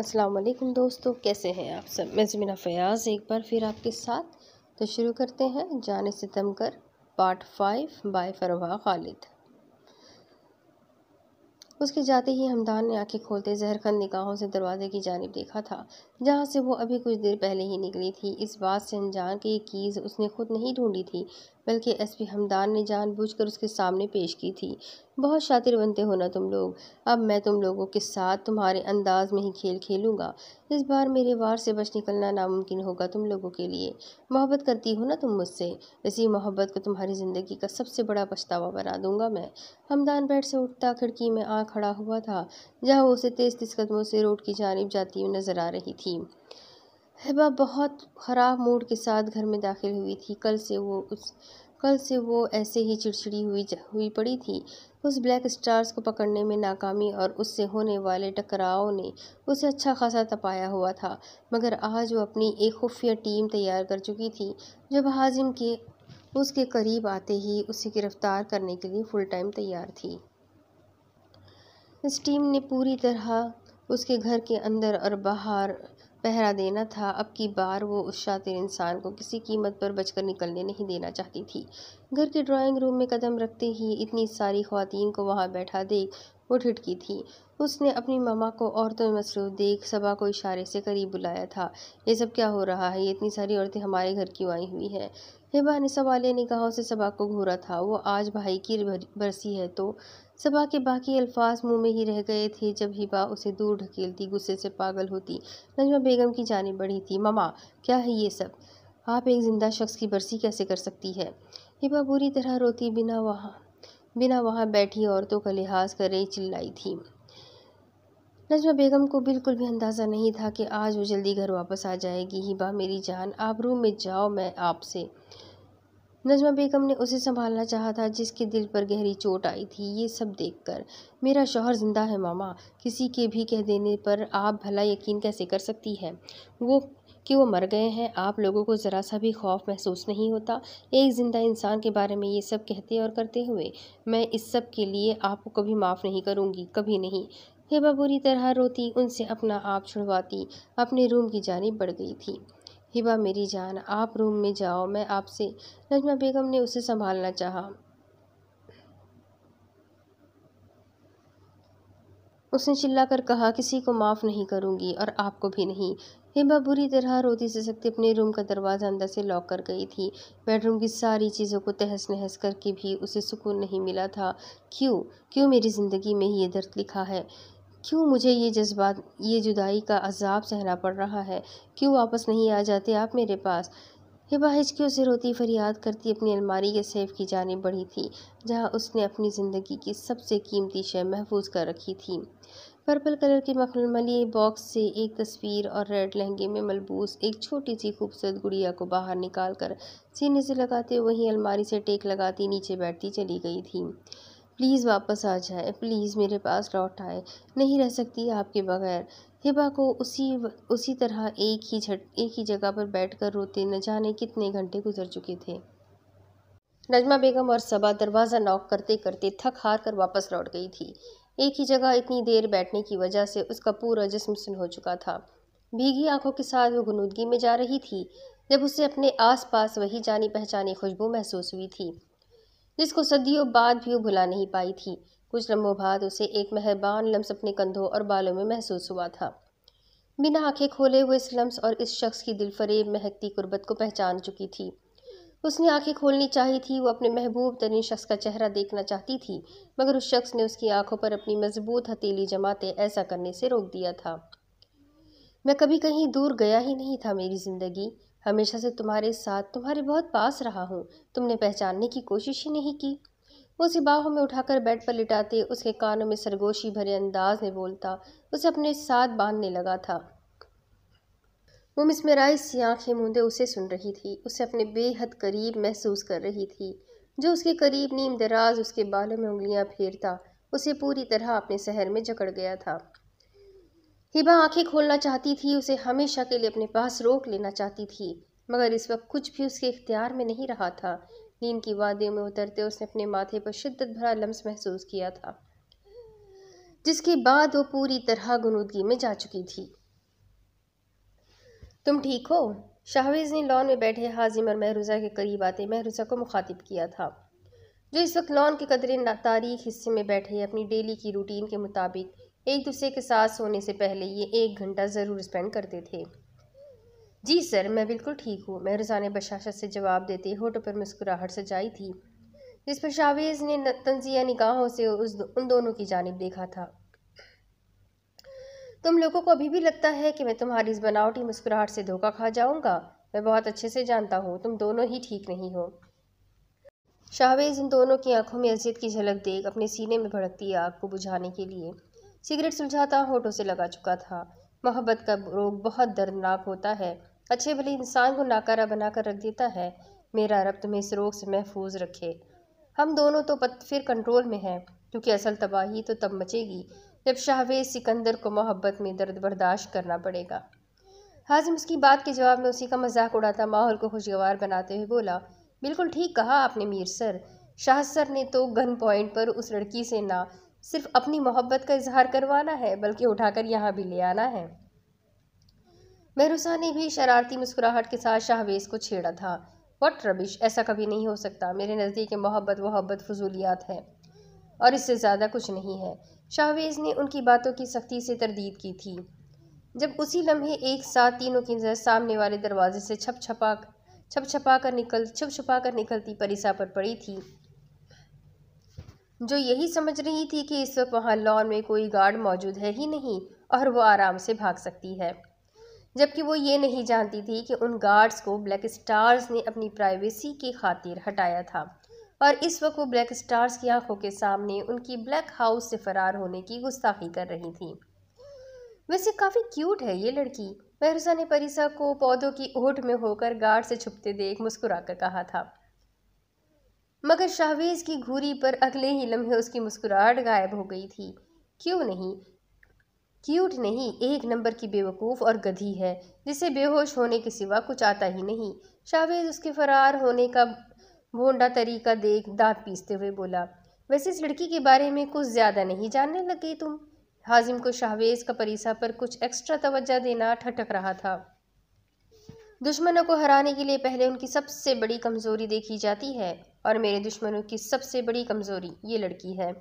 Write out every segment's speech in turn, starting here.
असलम दोस्तों कैसे हैं आप सब मैं ज़मीना फ़याज़ एक बार फिर आपके साथ तो शुरू करते हैं जान सितम कर part five by Farwa Khalid उसके जाते ही हमदान ने आंखें खोलते जहरखंद निकाहों से दरवाजे की जानब देखा था जहाँ से वो अभी कुछ देर पहले ही निकली थी इस बात से अनजान की कीज़ उसने खुद नहीं ढूंढी थी बल्कि एसपी हमदान ने जानबूझकर उसके सामने पेश की थी बहुत शातिर बनते हो ना तुम लोग अब मैं तुम लोगों के साथ तुम्हारे अंदाज में ही खेल खेलूँगा इस बार मेरे वार से बच निकलना नामुमकिन होगा तुम लोगों के लिए मोहब्बत करती हो ना तुम मुझसे इसी मोहब्बत को तुम्हारी ज़िंदगी का सबसे बड़ा पछतावा बना दूंगा मैं हमदान बैठ से उठता खिड़की में आ खड़ा हुआ था जहाँ वो उसे तेज़ तेज़ कदमों से रोड की जानब जाती हुई नज़र आ रही थी हिबा बहुत ख़राब मूड के साथ घर में दाखिल हुई थी कल से वो उस कल से वो ऐसे ही चिड़चिड़ी हुई हुई पड़ी थी उस ब्लैक स्टार्स को पकड़ने में नाकामी और उससे होने वाले टकराव ने उसे अच्छा खासा तपाया हुआ था मगर आज वो अपनी एक खुफिया टीम तैयार कर चुकी थी जब हाजिम के उसके करीब आते ही उसे गिरफ्तार करने के लिए फुल टाइम तैयार थी इस टीम ने पूरी तरह उसके घर के अंदर और बाहर पहरा देना था अब की बार वो उस शातिर इंसान को किसी कीमत पर बचकर निकलने नहीं देना चाहती थी घर के ड्राइंग रूम में कदम रखते ही इतनी सारी खातन को वहाँ बैठा देख वो ठिठकी थी उसने अपनी मामा को औरतों में मसरूफ देख सबा को इशारे से करीब बुलाया था ये सब क्या हो रहा है ये इतनी सारी औरतें हमारे घर क्यों आई हुई हैं हिबा ने सवालिया निगाहों से सबा को घूरा था वो आज भाई की बरसी है तो सबा के बाकी अल्फाज मुंह में ही रह गए थे जब हिबा उसे दूर ढकेलती गुस्से से पागल होती नजमा बेगम की जानब बढ़ी थी ममा क्या है ये सब आप एक ज़िंदा शख्स की बरसी कैसे कर सकती है हिबा बुरी तरह रोती बिना वहाँ बिना वहाँ बैठी औरतों का लिहाज कर रही चिल्लाई थी नजमा बेगम को बिल्कुल भी अंदाज़ा नहीं था कि आज वो जल्दी घर वापस आ जाएगी हिबा मेरी जान आप रूम में जाओ मैं आपसे नजमा बेगम ने उसे संभालना चाहा था जिसके दिल पर गहरी चोट आई थी ये सब देखकर मेरा शौहर जिंदा है मामा किसी के भी कह देने पर आप भला यकीन कैसे कर सकती है वो कि वो मर गए हैं आप लोगों को ज़रा सा भी खौफ महसूस नहीं होता एक ज़िंदा इंसान के बारे में ये सब कहते और करते हुए मैं इस सब के लिए आपको कभी माफ़ नहीं करूँगी कभी नहीं हेबा बुरी तरह रोती उनसे अपना आप छुड़वाती अपने रूम की जानब बढ़ गई थी हिबा मेरी जान आप रूम में जाओ मैं आपसे नजमा बेगम ने उसे संभालना चाहा उसने चिल्लाकर कहा किसी को माफ़ नहीं करूंगी और आपको भी नहीं हिबा बुरी तरह रोती से सकती अपने रूम का दरवाज़ा अंदर से लॉक कर गई थी बेडरूम की सारी चीज़ों को तहस नहस करके भी उसे सुकून नहीं मिला था क्यों क्यों मेरी ज़िंदगी में ही ये दर्द लिखा है क्यों मुझे ये जज्बात ये जुदाई का अजाब सहना पड़ रहा है क्यों वापस नहीं आ जाते आप मेरे पास हिबा हिचकियों से रोती फरियाद करती अपनी अलमारी के सेफ की जानब बढ़ी थी जहाँ उसने अपनी ज़िंदगी की सबसे कीमती शय महफूज कर रखी थी पर्पल कलर के मखलमली बॉक्स से एक तस्वीर और रेड लहंगे में मलबूस एक छोटी सी खूबसूरत गुड़िया को बाहर निकाल कर सीने से लगाते वहीं अलमारी से टेक लगाती नीचे बैठती चली गई थी प्लीज़ वापस आ जाए प्लीज़ मेरे पास लौट आए नहीं रह सकती आपके बगैर हिबा को उसी उसी तरह एक ही झट एक ही जगह पर बैठकर रोते न जाने कितने घंटे गुजर चुके थे नजमा बेगम और सबा दरवाज़ा नॉक करते करते थक हार कर वापस लौट गई थी एक ही जगह इतनी देर बैठने की वजह से उसका पूरा जिसम सुन हो चुका था भीगी आंखों के साथ वो गुनूदगी में जा रही थी जब उसे अपने आसपास वही जानी पहचानी खुशबू महसूस हुई थी जिसको सदियों बाद भी वो भुला नहीं पाई थी कुछ लम्हों बाद उसे एक मेहरबान लम्स अपने कंधों और बालों में महसूस हुआ था बिना आंखें खोले हुए इस लम्स और इस शख्स की दिलफरेब महकती कुर्बत को पहचान चुकी थी उसने आंखें खोलनी चाही थी वो अपने महबूब तरीन शख्स का चेहरा देखना चाहती थी मगर उस शख्स ने उसकी आंखों पर अपनी मजबूत हथेली जमाते ऐसा करने से रोक दिया था मैं कभी कहीं दूर गया ही नहीं था मेरी ज़िंदगी हमेशा से तुम्हारे साथ तुम्हारे बहुत पास रहा हूँ तुमने पहचानने की कोशिश ही नहीं की वो उसे बाहों में उठाकर बेड पर लिटाते उसके कानों में सरगोशी भरे अंदाज में बोलता उसे अपने साथ बांधने लगा था वो मिसमराई सी आँखें मूंदे उसे सुन रही थी उसे अपने बेहद करीब महसूस कर रही थी जो उसके करीब नीम दराज उसके बालों में उंगलियां फेरता उसे पूरी तरह अपने शहर में जकड़ गया था हिबा आंखें खोलना चाहती थी उसे हमेशा के लिए अपने पास रोक लेना चाहती थी मगर इस वक्त कुछ भी उसके इख्तियार में नहीं रहा था नींद की वादियों में उतरते उसने अपने माथे पर शिद्दत भरा लम्स महसूस किया था जिसके बाद वो पूरी तरह गुनूदगी में जा चुकी थी तुम ठीक हो शाहवेज ने लॉन में बैठे हाजिम और महरूजा के करीब आते महरूजा को मुखातिब किया था जो इस वक्त लॉन के कदरे तारीख हिस्से में बैठे अपनी डेली की रूटीन के मुताबिक एक दूसरे के साथ सोने से पहले ये एक घंटा ज़रूर स्पेंड करते थे जी सर मैं बिल्कुल ठीक हूँ मैं रोज़ाना बशाशत से जवाब देते होटो पर मुस्कुराहट सजाई थी जिस पर शावेज़ ने तंजिया निगाहों से उस दो, उन दोनों की जानब देखा था तुम लोगों को अभी भी लगता है कि मैं तुम्हारी इस बनावटी मुस्कुराहट से धोखा खा जाऊंगा मैं बहुत अच्छे से जानता हूँ तुम दोनों ही ठीक नहीं हो शाहवेज इन दोनों की आंखों में अजियत की झलक देख अपने सीने में भड़कती आग को बुझाने के लिए सिगरेट सुलझाता होठों से लगा चुका था मोहब्बत का रोग बहुत दर्दनाक होता है अच्छे भले इंसान को नाकारा बनाकर रख देता है मेरा रब तुम्हें इस रोग से महफूज रखे हम दोनों तो फिर कंट्रोल में हैं क्योंकि असल तबाही तो तब मचेगी जब शाहवेज सिकंदर को मोहब्बत में दर्द बर्दाश्त करना पड़ेगा हाजिम उसकी बात के जवाब में उसी का मजाक उड़ाता माहौल को खुशगवार बनाते हुए बोला बिल्कुल ठीक कहा आपने मीर सर शाह सर ने तो गन पॉइंट पर उस लड़की से ना सिर्फ अपनी मोहब्बत का इजहार करवाना है बल्कि उठाकर यहाँ भी ले आना है मेहरुसा ने भी शरारती मुस्कुराहट के साथ शाहवेज को छेड़ा था वट रबिश ऐसा कभी नहीं हो सकता मेरे नज़दीक मोहब्बत वहब्बत फजूलियात है और इससे ज़्यादा कुछ नहीं है शाहवेज ने उनकी बातों की सख्ती से तरदीद की थी जब उसी लम्हे एक साथ तीनों की नज़र सामने वाले दरवाजे से छप छपा छप छपा कर निकल छुप छुपा कर निकलती परिसा पर पड़ी थी जो यही समझ रही थी कि इस वक्त वहाँ लॉन में कोई गार्ड मौजूद है ही नहीं और वो आराम से भाग सकती है जबकि वो ये नहीं जानती थी कि उन गार्ड्स को ब्लैक स्टार्स ने अपनी प्राइवेसी की खातिर हटाया था और इस वक्त वो ब्लैक स्टार्स की आंखों के सामने उनकी ब्लैक हाउस से फरार होने की गुस्ताखी कर रही थी वैसे काफ़ी क्यूट है ये लड़की महरूसा ने परिसा को पौधों की ओट में होकर गार्ड से छुपते देख मुस्कुरा कर कहा था मगर शाहवेज की घूरी पर अगले ही लम्हे उसकी मुस्कुराहट गायब हो गई थी क्यों नहीं क्यूट नहीं एक नंबर की बेवकूफ़ और गधी है जिसे बेहोश होने के सिवा कुछ आता ही नहीं शाहवेज उसके फरार होने का भोंडा तरीका देख दांत पीसते हुए बोला वैसे इस लड़की के बारे में कुछ ज़्यादा नहीं जानने लगे तुम हाजिम को शाहवेज का परिसा पर कुछ एक्स्ट्रा तवज्जा देना ठटक रहा था दुश्मनों को हराने के लिए पहले उनकी सबसे बड़ी कमज़ोरी देखी जाती है और मेरे दुश्मनों की सबसे बड़ी कमज़ोरी ये लड़की है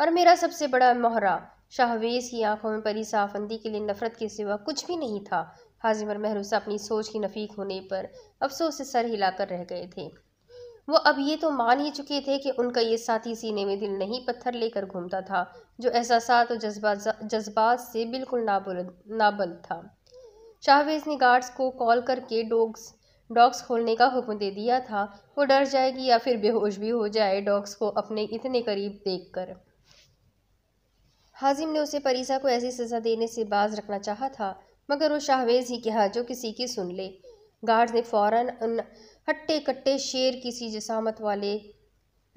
और मेरा सबसे बड़ा मोहरा शाहवेज की आंखों में परी साफंदी के लिए नफ़रत के सिवा कुछ भी नहीं था हाजिम और महरूसा अपनी सोच की नफीक होने पर अफसोस से सर हिलाकर रह गए थे वो अब ये तो मान ही चुके थे कि उनका ये साथी सीने में दिल नहीं पत्थर लेकर घूमता था जो एहसास और जज्बात जज्बात से बिल्कुल नाबुल नाबल था शाहवेज ने गार्ड्स को कॉल करके डोग्स डॉग्स खोलने का हुक्म दे दिया था वो डर जाएगी या फिर बेहोश भी हो जाए डॉग्स को अपने इतने करीब देखकर हाजिम ने उसे परीसा को ऐसी सज़ा देने से बाज रखना चाहा था मगर वो शाहवेज ही कहा जो किसी की सुन ले गार्ड्स ने फौरन उन हट्टे कट्टे शेर किसी जसामत वाले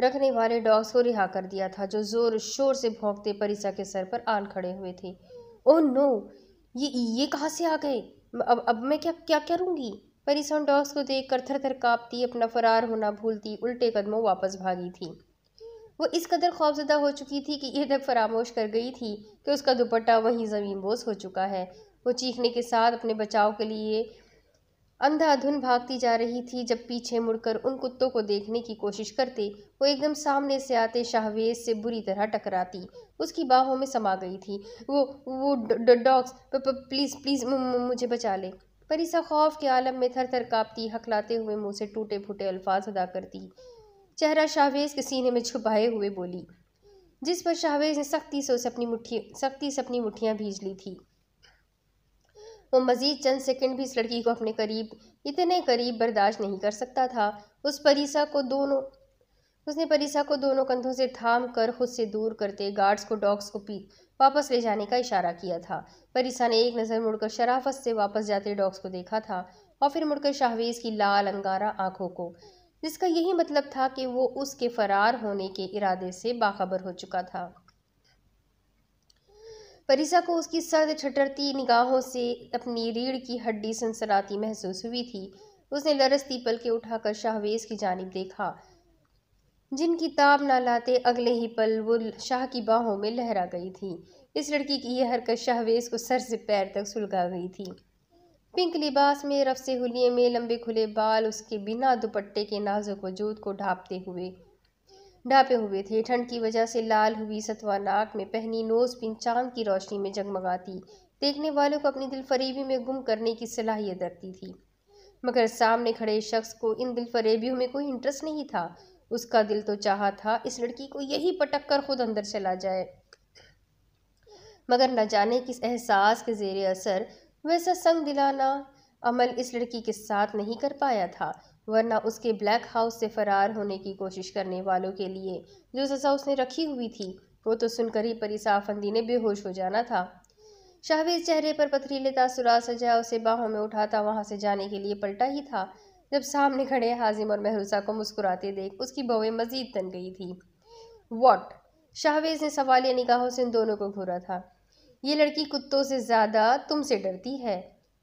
रखने वाले डॉग्स को रिहा कर दिया था जो ज़ोर शोर से भोंकते परिसा के सर पर आन खड़े हुए थे ओह नो ये ये कहाँ से आ गए अब अब मैं क्या क्या करूँगी परिसोन डॉग्स को देख कर थर थर काँपती अपना फरार होना भूलती उल्टे कदमों वापस भागी थी वो इस कदर खौफजदा हो चुकी थी कि यह तक फरामोश कर गई थी कि उसका दुपट्टा वहीं ज़मीन बोस हो चुका है वो चीखने के साथ अपने बचाव के लिए अंधाधुन भागती जा रही थी जब पीछे मुड़कर उन कुत्तों को देखने की कोशिश करते वो एकदम सामने से आते शाहवेज से बुरी तरह टकराती उसकी बाहों में समा गई थी वो वो डॉग्स प्लीज़ प्लीज़ मुझे बचा ले परिसा खौफ के आलम में थर थर कांपती हकलाते हुए मुँह से टूटे फूटे अल्फाज अदा करती चेहरा शाहवेज के सीने में छुपाए हुए बोली जिस पर शाहवेज ने सख्ती से उसे अपनी मुठ्ठी सख्ती से अपनी मुठ्ठियाँ भीज ली थी वो मज़ीद चंद सेकंड भी इस लड़की को अपने करीब इतने करीब बर्दाश्त नहीं कर सकता था उस परिसा को दोनों उसने परिसा को दोनों कंधों से थाम कर खुद से दूर करते गार्ड्स को डॉग्स को पी वापस ले जाने का इशारा किया था परिसा ने एक नज़र मुड़कर शराफत से वापस जाते डॉग्स को देखा था और फिर मुड़कर शाहवेज की लाल अंगारा आंखों को जिसका यही मतलब था कि वो उसके फरार होने के इरादे से बाखबर हो चुका था परिसा को उसकी सर्द छटरती निगाहों से अपनी रीढ़ की हड्डी सनसराती महसूस हुई थी उसने लरसती पल के उठाकर शाहवेज की जानब देखा जिनकी ताब ना लाते अगले ही पल वो शाह की बाहों में लहरा गई थी इस लड़की की यह हरकत शाहवेज को सर से पैर तक सुलगा गई थी पिंक लिबास में रफ से हुए में लंबे खुले बाल उसके बिना दुपट्टे के नाजुक वजूद को ढापते हुए ढापे हुए थे ठंड की वजह से लाल हुई सतवा नाक में पहनी नोज पिन चांद की रोशनी में जगमगाती देखने वालों को अपनी दिलफरेबी में गुम करने की सलाहियत रखती थी मगर सामने खड़े शख्स को इन दिलफरेबियों में कोई इंटरेस्ट नहीं था उसका दिल तो चाहा था इस लड़की को यही पटक कर खुद अंदर चला जाए मगर न जाने किस एहसास के जेर असर वैसा संग दिलाना अमल इस लड़की के साथ नहीं कर पाया था वरना उसके ब्लैक हाउस से फरार होने की कोशिश करने वालों के लिए जो सज़ा उसने रखी हुई थी वो तो सुनकर ही परिसाफंदी ने बेहोश हो जाना था शाहवीर चेहरे पर पथरीले तासुरा सजा उसे बाहों में उठाता वहाँ से जाने के लिए पलटा ही था जब सामने खड़े हाजिम और महरूसा को मुस्कुराते देख उसकी बवें मजीद तन गई थी वॉट शाहवेज ने या निगाहों से इन दोनों को घूरा था ये लड़की कुत्तों से ज़्यादा तुमसे डरती है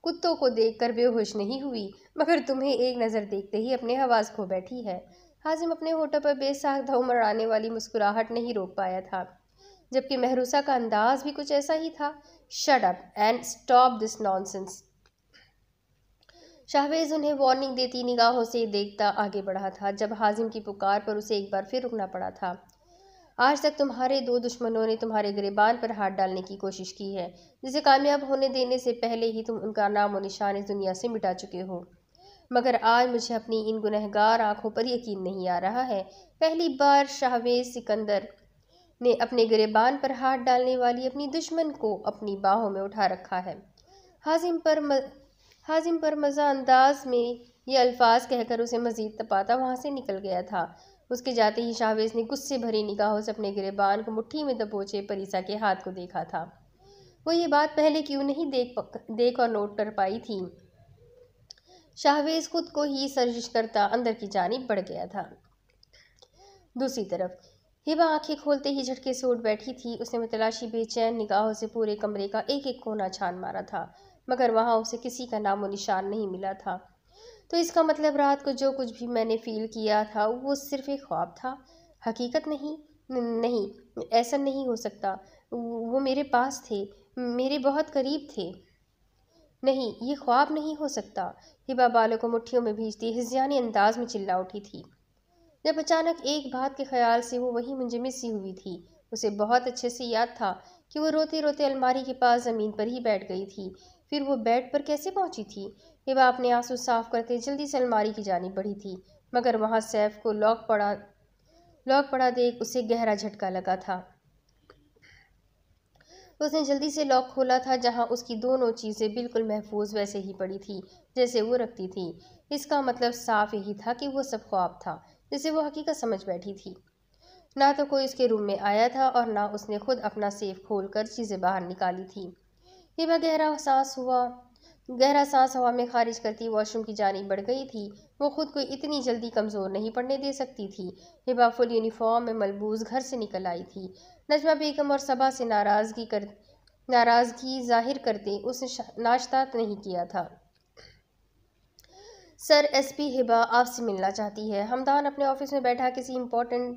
कुत्तों को देखकर बेहोश नहीं हुई मगर तुम्हें एक नज़र देखते ही अपने हवास खो बैठी है हाजिम अपने होटल पर बेसाख उम्र आने वाली मुस्कुराहट नहीं रोक पाया था जबकि महरूसा का अंदाज भी कुछ ऐसा ही था shut up and stop this nonsense Shahvez उन्हें वार्निंग देती निगाहों से देखता आगे बढ़ा था जब हाजिम की पुकार पर उसे एक बार फिर रुकना पड़ा था आज तक तुम्हारे दो दुश्मनों ने तुम्हारे गरीबान पर हाथ डालने की कोशिश की है जिसे कामयाब होने देने से पहले ही तुम उनका नाम और निशान इस दुनिया से मिटा चुके हो मगर आज मुझे अपनी इन गुनहगार आंखों पर यकीन नहीं आ रहा है पहली बार शाहवेज सिकंदर ने अपने गिरबान पर हाथ डालने वाली अपनी दुश्मन को अपनी बाहों में उठा रखा है हाजिम पर हाजिम पर मज़ा अंदाज में ये अल्फाज कहकर उसे मज़ीद तपाता वहाँ से निकल गया था उसके जाते ही शाहवेज ने गुस्से भरी निगाहों से अपने गिरबान को मुट्ठी में दबोचे परीसा के हाथ को देखा था वो ये बात पहले क्यों नहीं देख पक देख और नोट कर पाई थी शाहवेज खुद को ही सर्जिश करता अंदर की जानब बढ़ गया था दूसरी तरफ हिबा आंखें खोलते ही झटके से उठ बैठी थी उसने मतलाशी मतलब बेचैन निगाहों से पूरे कमरे का एक एक कोना छान मारा था मगर वहाँ उसे किसी का नामो निशान नहीं मिला था तो इसका मतलब रात को जो कुछ भी मैंने फील किया था वो सिर्फ एक ख्वाब था हकीकत नहीं नहीं ऐसा नहीं हो सकता वो मेरे पास थे मेरे बहुत करीब थे नहीं ये ख्वाब नहीं हो सकता हिबा बालों को मुठ्ठियों में भीजती हिजानी अंदाज में चिल्ला उठी थी जब अचानक एक बात के ख्याल से वो वहीं मुंजमद सी हुई थी उसे बहुत अच्छे से याद था कि वो रोते रोते अलमारी के पास ज़मीन पर ही बैठ गई थी फिर वो बेड पर कैसे पहुंची थी हिबा अपने आंसू साफ करते जल्दी से अलमारी की जानी पड़ी थी मगर वहाँ सैफ को लॉक पड़ा लॉक पड़ा देख उसे गहरा झटका लगा था उसने जल्दी से लॉक खोला था जहाँ उसकी दोनों चीज़ें बिल्कुल महफूज वैसे ही पड़ी थी जैसे वो रखती थी इसका मतलब साफ यही था कि वो सब ख्वाब था जिसे वो हकीकत समझ बैठी थी ना तो कोई उसके रूम में आया था और ना उसने खुद अपना सेफ खोल कर चीज़ें बाहर निकाली थी फिर वह गहरा सांस हुआ गहरा सांस हवा में खारिज करती वॉशरूम की जानी बढ़ गई थी वो खुद को इतनी जल्दी कमज़ोर नहीं पड़ने दे सकती थी हिबा फुल यूनिफॉर्म में मलबूज घर से निकल आई थी नजमा बेगम और सबा से नाराज़गी कर नाराज़गी जाहिर करते उसने नाश्ता नहीं किया था सर एसपी हिबा आपसे मिलना चाहती है हमदान अपने ऑफिस में बैठा किसी इम्पोर्टेंट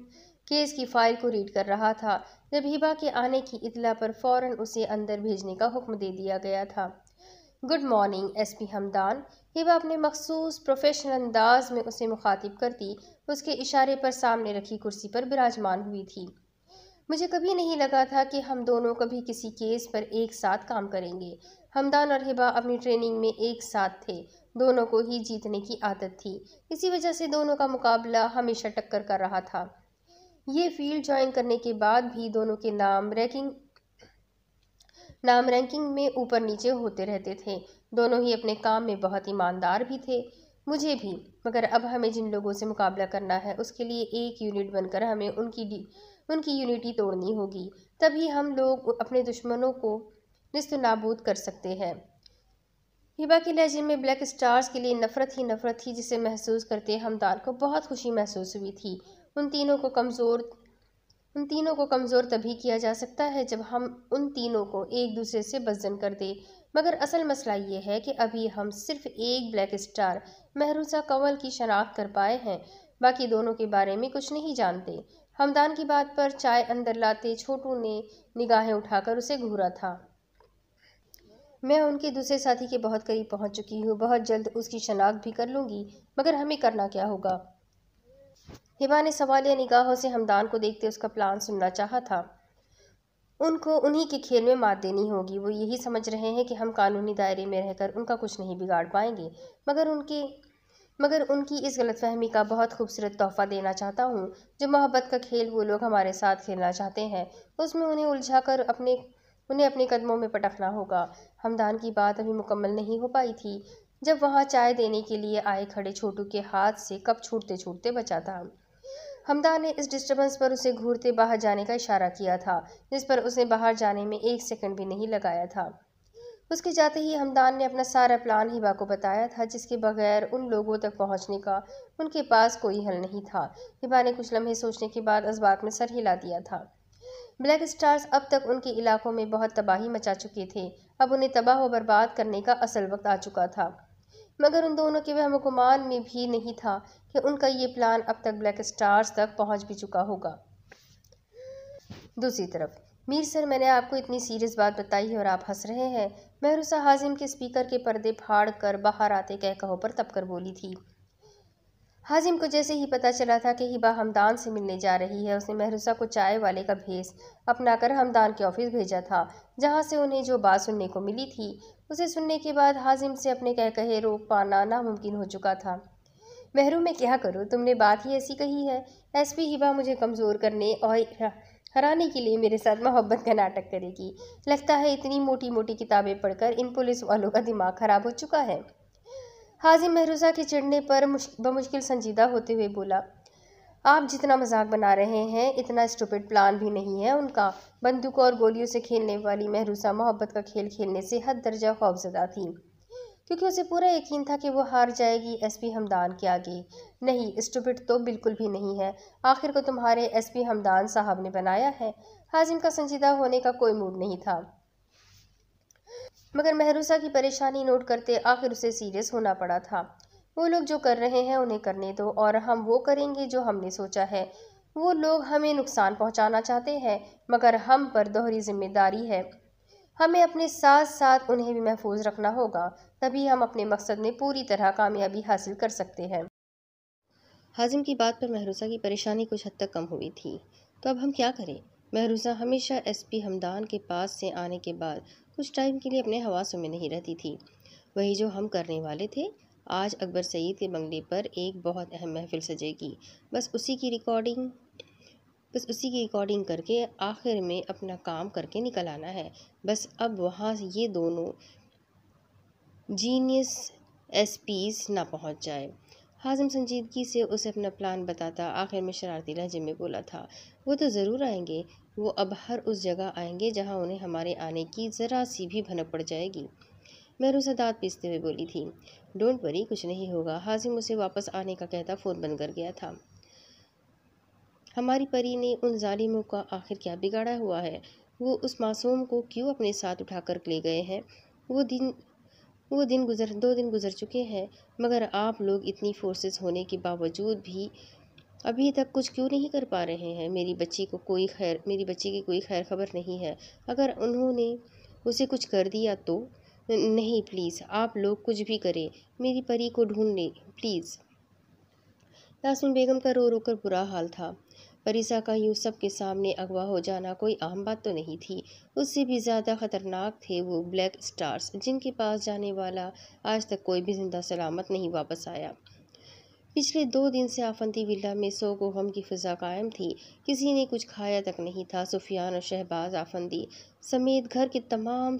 केस की फ़ाइल को रीड कर रहा था जब के आने की इतला पर फौरन उसे अंदर भेजने का हुक्म दे दिया गया था good morning S P Hamdan Hiba अपने मखसूस प्रोफेशनल अंदाज में उसे मुखातिब करती उसके इशारे पर सामने रखी कुर्सी पर विराजमान हुई थी मुझे कभी नहीं लगा था कि हम दोनों कभी किसी केस पर एक साथ काम करेंगे हमदान और हिबा अपनी ट्रेनिंग में एक साथ थे दोनों को ही जीतने की आदत थी इसी वजह से दोनों का मुकाबला हमेशा टक्कर कर रहा था ये फील्ड ज्वाइन करने के बाद भी दोनों के नाम रैंकिंग नाम रैंकिंग में ऊपर नीचे होते रहते थे दोनों ही अपने काम में बहुत ईमानदार भी थे मुझे भी मगर अब हमें जिन लोगों से मुकाबला करना है उसके लिए एक यूनिट बनकर हमें उनकी उनकी यूनिटी तोड़नी होगी तभी हम लोग अपने दुश्मनों को निस्त नाबूद कर सकते हैं हिबा के लहजे में ब्लैक स्टार्स के लिए नफ़रत ही नफ़रत थी जिसे महसूस करते हमदार को बहुत खुशी महसूस हुई थी उन तीनों को कमज़ोर उन तीनों को कमज़ोर तभी किया जा सकता है जब हम उन तीनों को एक दूसरे से वजन कर दें मगर असल मसला ये है कि अभी हम सिर्फ एक ब्लैक स्टार महरूसा कंवल की शनाख्त कर पाए हैं बाकी दोनों के बारे में कुछ नहीं जानते हमदान की बात पर चाय अंदर लाते छोटू ने निगाहें उठाकर उसे घूरा था मैं उनके दूसरे साथी के बहुत करीब पहुंच चुकी हूँ बहुत जल्द उसकी शनाख्त भी कर लूँगी मगर हमें करना क्या होगा हिमा ने सवालिया निगाहों से हमदान को देखते उसका प्लान सुनना चाहा था उनको उन्हीं के खेल में मात देनी होगी वो यही समझ रहे हैं कि हम कानूनी दायरे में रहकर उनका कुछ नहीं बिगाड़ पाएंगे मगर उनके मगर उनकी इस गलतफहमी का बहुत खूबसूरत तोहफा देना चाहता हूँ जो मोहब्बत का खेल वो लोग हमारे साथ खेलना चाहते हैं उसमें उन्हें उलझा कर अपने उन्हें अपने कदमों में पटकना होगा हमदान की बात अभी मुकम्मल नहीं हो पाई थी जब वहाँ चाय देने के लिए आए खड़े छोटू के हाथ से कप छूटते छूटते बचा था हमदान ने इस डिस्टर्बेंस पर उसे घूरते बाहर जाने का इशारा किया था जिस पर उसने बाहर जाने में एक सेकंड भी नहीं लगाया था उसके जाते ही हमदान ने अपना सारा प्लान हिबा को बताया था जिसके बगैर उन लोगों तक पहुंचने का उनके पास कोई हल नहीं था हिबा ने कुछ लम्हे सोचने के बाद इस बात में सर हिला दिया था ब्लैक स्टार्स अब तक उनके इलाकों में बहुत तबाही मचा चुके थे अब उन्हें तबाह व बर्बाद करने का असल वक्त आ चुका था मगर उन दोनों के वहम गुमान में भी नहीं था कि उनका ये प्लान अब तक ब्लैक स्टार्स तक पहुंच भी चुका होगा दूसरी तरफ मीर सर मैंने आपको इतनी सीरियस बात बताई है और आप हंस रहे हैं महरूसा हाजिम के स्पीकर के पर्दे फाड़ कर बाहर आते कह कहो पर तपकर बोली थी हाजिम को जैसे ही पता चला था कि हिबा हमदान से मिलने जा रही है उसने महरूसा को चाय वाले का भेस अपनाकर हमदान के ऑफिस भेजा था जहां से उन्हें जो बात सुनने को मिली थी उसे सुनने के बाद हाजिम से अपने कह कहे रोक पाना नामुमकिन हो चुका था महरू मैं क्या करूँ तुमने बात ही ऐसी कही है एसपी हिबा मुझे कमज़ोर करने और हराने के लिए मेरे साथ मोहब्बत का नाटक करेगी लगता है इतनी मोटी मोटी किताबें पढ़कर इन पुलिस वालों का दिमाग ख़राब हो चुका है हाजिम महरूसा के चढ़ने पर बमुश्किल संजीदा होते हुए बोला आप जितना मजाक बना रहे हैं इतना स्टूपिड प्लान भी नहीं है उनका बंदूकों और गोलियों से खेलने वाली महरूसा मोहब्बत का खेल खेलने से हद दर्जा खौफजदा थी क्योंकि उसे पूरा यकीन था कि वो हार जाएगी एसपी हमदान के आगे नहीं स्टूपिड तो बिल्कुल भी नहीं है आखिर को तुम्हारे एसपी हमदान साहब ने बनाया है हाजिम का संजीदा होने का कोई मूड नहीं था मगर महरूसा की परेशानी नोट करते आखिर उसे सीरियस होना पड़ा था वो लोग जो कर रहे हैं उन्हें करने दो और हम वो करेंगे जो हमने सोचा है वो लोग हमें नुकसान पहुंचाना चाहते हैं मगर हम पर दोहरी जिम्मेदारी है हमें अपने साथ साथ उन्हें भी महफूज रखना होगा तभी हम अपने मकसद में पूरी तरह कामयाबी हासिल कर सकते हैं हाजिम की बात पर महरूसा की परेशानी कुछ हद तक कम हुई थी तो अब हम क्या करें महरूसा हमेशा एसपी हमदान के पास से आने के बाद कुछ टाइम के लिए अपने हवासों में नहीं रहती थी वही जो हम करने वाले थे आज अकबर सईद के बंगले पर एक बहुत अहम महफिल सजेगी बस उसी की रिकॉर्डिंग बस उसी की रिकॉर्डिंग करके आखिर में अपना काम करके निकल आना है बस अब वहाँ ये दोनों जीनियस एस पीज़ ना पहुँच जाए हाजम संजीदगी से उसे अपना प्लान बताता आखिर में शरारती लहजे में बोला था वो तो ज़रूर आएंगे वो अब हर उस जगह आएंगे जहाँ उन्हें हमारे आने की ज़रा सी भी भनक पड़ जाएगी मैं दाँत पीसते हुए बोली थी डोंट वरी कुछ नहीं होगा हाजिम उसे वापस आने का कहता फ़ोन बंद कर गया था हमारी परी ने उन जालिमों का आखिर क्या बिगाड़ा हुआ है वो उस मासूम को क्यों अपने साथ उठाकर ले गए हैं वो दिन वो दिन गुजर दो दिन गुजर चुके हैं मगर आप लोग इतनी फोर्सेस होने के बावजूद भी अभी तक कुछ क्यों नहीं कर पा रहे हैं मेरी बच्ची को कोई खैर मेरी बच्ची की कोई खैर खबर नहीं है अगर उन्होंने उसे कुछ कर दिया तो नहीं प्लीज़ आप लोग कुछ भी करें मेरी परी को ढूंढ लें प्लीज़ यासमिन बेगम का रो रो कर बुरा हाल था परिसा का यूँ के सामने अगवा हो जाना कोई आम बात तो नहीं थी उससे भी ज़्यादा ख़तरनाक थे वो ब्लैक स्टार्स जिनके पास जाने वाला आज तक कोई भी जिंदा सलामत नहीं वापस आया पिछले दो दिन से आफंती विला में सो को हम की फिजा कायम थी किसी ने कुछ खाया तक नहीं था सुफियान और शहबाज आफंदी समेत घर के तमाम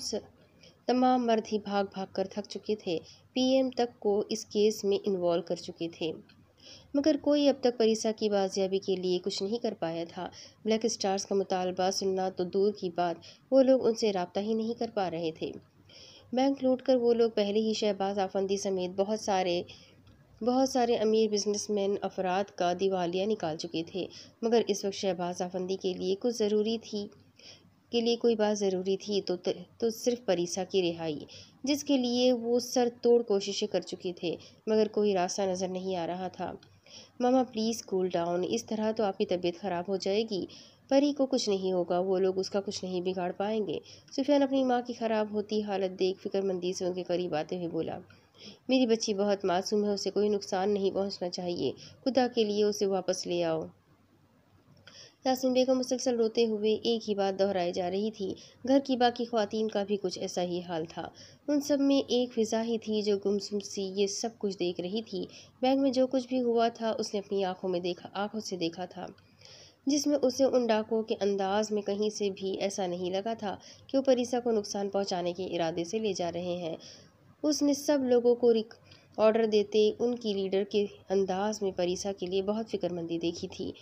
तमाम मर्द ही भाग भाग कर थक चुके थे पीएम तक को इस केस में इन्वॉल्व कर चुके थे मगर कोई अब तक परिसा की बाजियाबी के लिए कुछ नहीं कर पाया था ब्लैक स्टार्स का मुतालबा सुनना तो दूर की बात वो लोग उनसे रबता ही नहीं कर पा रहे थे बैंक लूट कर वो लोग पहले ही शहबाज आफंदी समेत बहुत सारे बहुत सारे अमीर बिजनेसमैन अफराद का दिवालिया निकाल चुके थे मगर इस वक्त शहबाज आफंदी के लिए कुछ ज़रूरी थी के लिए कोई बात ज़रूरी थी तो तो सिर्फ परीसा की रिहाई जिसके लिए वो सर तोड़ कोशिशें कर चुके थे मगर कोई रास्ता नज़र नहीं आ रहा था मामा प्लीज़ कूल डाउन इस तरह तो आपकी तबीयत ख़राब हो जाएगी परी को कुछ नहीं होगा वो लोग उसका कुछ नहीं बिगाड़ पाएंगे सुफियान अपनी माँ की ख़राब होती हालत देख फिक्रमंदी से उनके करीब आते हुए बोला मेरी बच्ची बहुत मासूम है उसे कोई नुकसान नहीं पहुँचना चाहिए खुदा के लिए उसे वापस ले आओ यासिन बेगम मुसलसल रोते हुए एक ही बात दोहराई जा रही थी घर की बाकी खातन का भी कुछ ऐसा ही हाल था उन सब में एक फिजा ही थी जो गुमसुम सी ये सब कुछ देख रही थी बैंक में जो कुछ भी हुआ था उसने अपनी आँखों में देखा आँखों से देखा था जिसमें उसे उन डाकुओं के अंदाज में कहीं से भी ऐसा नहीं लगा था कि वो परिसा को नुकसान पहुँचाने के इरादे से ले जा रहे हैं उसने सब लोगों को ऑर्डर देते उनकी लीडर के अंदाज में परिसा के लिए बहुत फिक्रमंदी देखी थी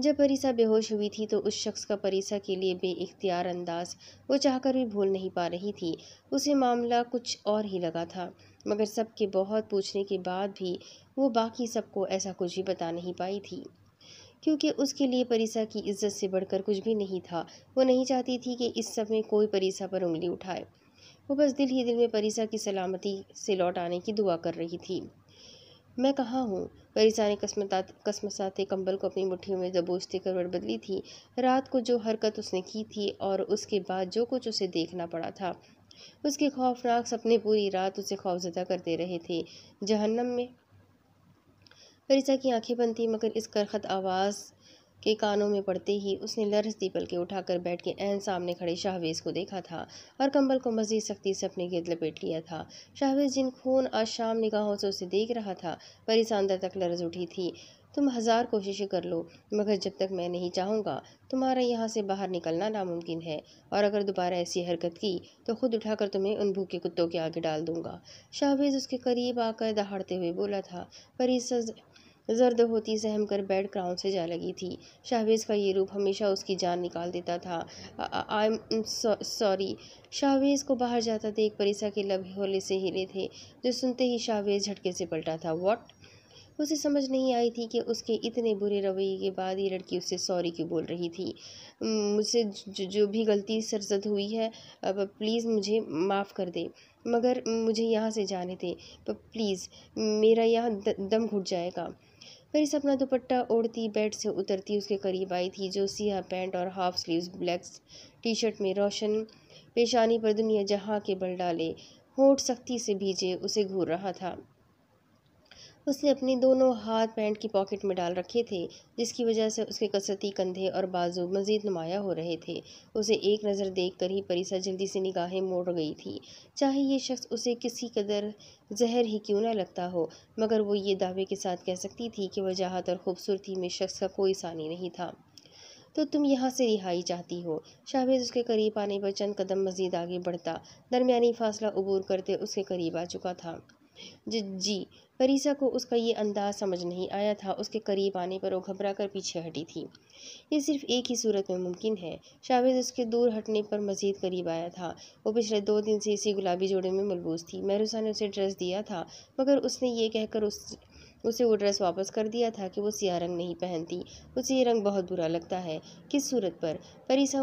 जब परीसा बेहोश हुई थी तो उस शख्स का परीसा के लिए बेइख्तियार अंदाज वो चाहकर भी भूल नहीं पा रही थी उसे मामला कुछ और ही लगा था मगर सबके बहुत पूछने के बाद भी वो बाकी सबको ऐसा कुछ भी बता नहीं पाई थी क्योंकि उसके लिए परीसा की इज्जत से बढ़कर कुछ भी नहीं था वो नहीं चाहती थी कि इस सब में कोई परीसा पर उंगली उठाए वो बस दिल ही दिल में परीसा की सलामती से लौट आने की दुआ कर रही थी मैं कहाँ हूँ परिसा ने कसमसाते कंबल को अपनी मुठ्ठियों में दबोचते करवट बदली थी रात को जो हरकत उसने की थी और उसके बाद जो कुछ उसे देखना पड़ा था उसके खौफनाक सपने पूरी रात उसे खौफजदा करते रहे थे जहन्नम में परिसा की आंखें बंद थी मगर इस करखत आवाज़ के कानों में पड़ते ही उसने दीपल पलके उठाकर बैठ के एन सामने खड़े शाहवेज को देखा था और कंबल को मजीद सख्ती से अपने गिरद लपेट लिया था शाहवेज जिन खून आज शाम निगाहों से उसे देख रहा था अंदर तक लर्ज उठी थी तुम हज़ार कोशिशें कर लो मगर जब तक मैं नहीं चाहूँगा तुम्हारा यहाँ से बाहर निकलना नामुमकिन है और अगर दोबारा ऐसी हरकत की तो खुद उठाकर तुम्हें उन भूखे कुत्तों के आगे डाल दूँगा शाहवेज उसके करीब आकर दहाड़ते हुए बोला था परी जर्द होती सहम कर बेड क्राउन से जा लगी थी शाहवेज का ये रूप हमेशा उसकी जान निकाल देता था आई एम सॉरी शाहवेज को बाहर जाता देख परिसा के लब होले से हिले थे जो सुनते ही शाहवेज झटके से पलटा था वॉट उसे समझ नहीं आई थी कि उसके इतने बुरे रवैये के बाद ये लड़की उससे सॉरी क्यों बोल रही थी मुझसे जो भी गलती सरजद हुई है अब प्लीज़ मुझे माफ़ कर दे मगर मुझे यहाँ से जाने दे प्लीज़ मेरा यहाँ दम घुट जाएगा फिर अपना दुपट्टा ओढ़ती बेड से उतरती उसके करीब आई थी जो सियाह पैंट और half sleeves black T shirt में रोशन पेशानी पर दुनिया जहाँ के बल डाले होठ सख्ती से भीजे उसे घूर रहा था उसने अपने दोनों हाथ पैंट की पॉकेट में डाल रखे थे जिसकी वजह से उसके कसरती कंधे और बाजू मजीद नुमाया हो रहे थे उसे एक नज़र देख कर ही परिसा जल्दी से निगाहें मोड़ गई थी चाहे ये शख्स उसे किसी कदर जहर ही क्यों ना लगता हो मगर वो ये दावे के साथ कह सकती थी कि वजाहत और खूबसूरती में शख्स का कोई सानी नहीं था तो तुम यहाँ से रिहाई चाहती हो शाहबेज उसके करीब आने पर चंद कदम मजीद आगे बढ़ता दरमिया फासला अबूर करते उसके करीब आ चुका था जी परीसा को उसका ये अंदाज समझ नहीं आया था उसके करीब आने पर वो घबरा कर पीछे हटी थी ये सिर्फ एक ही सूरत में मुमकिन है शावेद उसके दूर हटने पर मजीद करीब आया था वो पिछले दो दिन से इसी गुलाबी जोड़े में मलबूस थी महरूसा ने उसे ड्रेस दिया था मगर उसने ये कहकर उस उसे वो ड्रेस वापस कर दिया था कि वो सिया रंग नहीं पहनती उसे ये रंग बहुत बुरा लगता है किस सूरत पर परीसा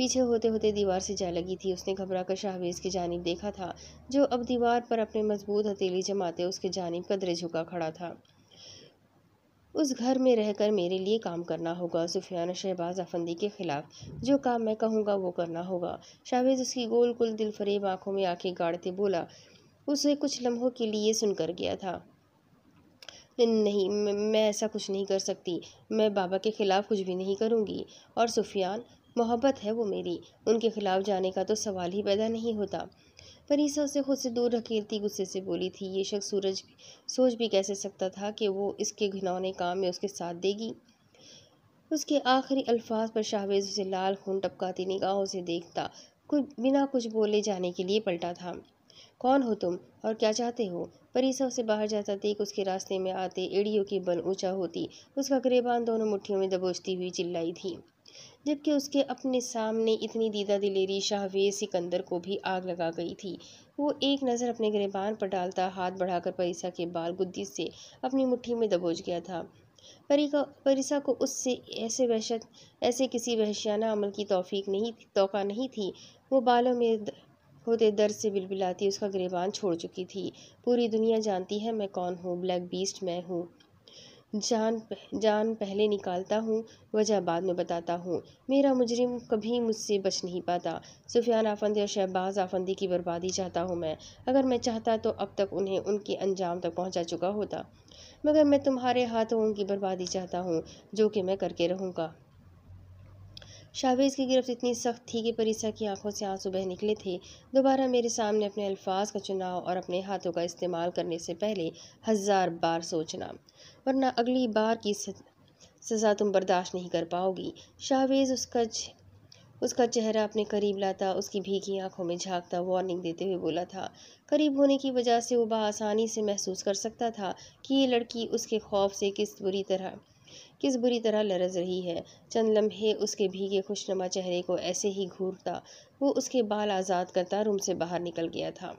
पीछे होते होते दीवार से जा लगी थी उसने घबरा कर शाहवेज की जानब देखा था जो अब दीवार पर अपने मजबूत हथेली जमाते उसके जानब कदरे झुका खड़ा था उस घर में रहकर मेरे लिए काम करना होगा सुफियान शहबाज अफंदी के खिलाफ जो काम मैं कहूँगा वो करना होगा शाहवेज उसकी गोल गोल दिल फरेब आंखों में आंखें गाड़ते बोला उसे कुछ लम्हों के लिए सुनकर गया था नहीं मैं ऐसा कुछ नहीं कर सकती मैं बाबा के ख़िलाफ़ कुछ भी नहीं करूँगी और सुफियान मोहब्बत है वो मेरी उनके खिलाफ जाने का तो सवाल ही पैदा नहीं होता फरीसा उसे खुद से दूर रखेलती गुस्से से बोली थी ये शख्स सूरज भी, सोच भी कैसे सकता था कि वो इसके घिनौने काम में उसके साथ देगी उसके आखिरी अल्फाज पर शाहवेज उसे लाल खून टपकाती निगाहों से देखता कुछ बिना कुछ बोले जाने के लिए पलटा था कौन हो तुम और क्या चाहते हो परीसा उसे बाहर जाता देख उसके रास्ते में आते एड़ियों की बन ऊंचा होती उसका करेबान दोनों मुठ्ठियों में दबोचती हुई चिल्लाई थी जबकि उसके अपने सामने इतनी दीदा दिलेरी शाहवे सिकंदर को भी आग लगा गई थी वो एक नज़र अपने गिरबान पर डालता हाथ बढ़ाकर परिसा के बाल गुद्दी से अपनी मुट्ठी में दबोच गया था का परिसा को उससे ऐसे वहशत ऐसे किसी वहशियाना अमल की तोफ़ी नहीं तोका नहीं थी वो बालों में द, होते दर्द से बिलबिलाती उसका गिरबान छोड़ चुकी थी पूरी दुनिया जानती है मैं कौन हूँ ब्लैक बीस्ट मैं हूँ जान जान पहले निकालता हूँ वजह बाद में बताता हूँ मेरा मुजरिम कभी मुझसे बच नहीं पाता सुफियान आफंदी और शहबाज आफंदी की बर्बादी चाहता हूँ मैं अगर मैं चाहता तो अब तक उन्हें उनके अंजाम तक पहुँचा चुका होता मगर मैं तुम्हारे हाथों उनकी बर्बादी चाहता हूँ जो कि मैं करके रहूँगा शावेज़ की गिरफ्त इतनी सख्त थी कि परीसा की आंखों से आंसू बह निकले थे दोबारा मेरे सामने अपने अल्फाज का चुनाव और अपने हाथों का इस्तेमाल करने से पहले हज़ार बार सोचना वरना अगली बार की सज़ा तुम बर्दाश्त नहीं कर पाओगी शावेज़ उसका उसका चेहरा अपने करीब लाता उसकी भीगी आंखों में झांकता वार्निंग देते हुए बोला था करीब होने की वजह से वो बसानी से महसूस कर सकता था कि ये लड़की उसके खौफ से किस बुरी तरह किस बुरी तरह लरज रही है चंद लम्हे उसके भीगे खुशनुमा चेहरे को ऐसे ही घूरता वो उसके बाल आज़ाद करता रूम से बाहर निकल गया था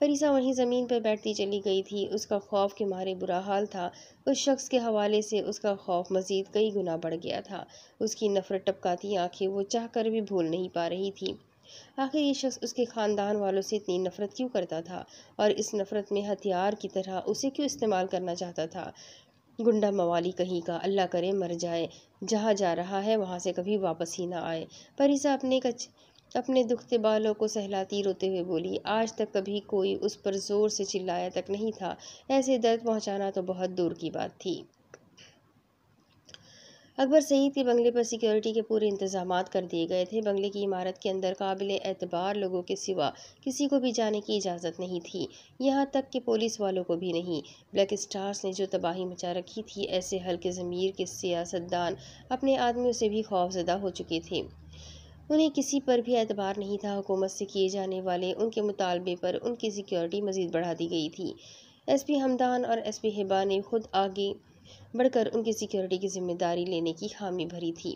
परिसा वहीं ज़मीन पर बैठती चली गई थी उसका खौफ के मारे बुरा हाल था उस शख्स के हवाले से उसका खौफ मज़ीद कई गुना बढ़ गया था उसकी नफ़रत टपकाती आँखें वो चाह कर भी भूल नहीं पा रही थी आखिर ये शख्स उसके ख़ानदान वालों से इतनी नफ़रत क्यों करता था और इस नफ़रत में हथियार की तरह उसे क्यों इस्तेमाल करना चाहता था गुंडा मवाली कहीं का अल्लाह करे मर जाए जहाँ जा रहा है वहाँ से कभी वापस ही ना आए परिसा अपने कच अपने दुखते बालों को सहलाती रोते हुए बोली आज तक कभी कोई उस पर ज़ोर से चिल्लाया तक नहीं था ऐसे दर्द पहुँचाना तो बहुत दूर की बात थी अकबर सईद के बंगले पर सिक्योरिटी के पूरे इंतजाम कर दिए गए थे बंगले की इमारत के अंदर काबिल एतबार लोगों के सिवा किसी को भी जाने की इजाज़त नहीं थी यहाँ तक कि पुलिस वालों को भी नहीं ब्लैक स्टार्स ने जो तबाही मचा रखी थी ऐसे हल्के ज़मीर के सियासतदान अपने आदमियों से भी खौफजदा हो चुके थे उन्हें किसी पर भी एतबार नहीं था हुकूमत से किए जाने वाले उनके मुतालबे पर उनकी सिक्योरिटी मज़ीद बढ़ा दी गई थी एस पी हमदान और एस पी हिबा ने खुद आगे बढ़कर उनकी सिक्योरिटी की जिम्मेदारी लेने की हामी भरी थी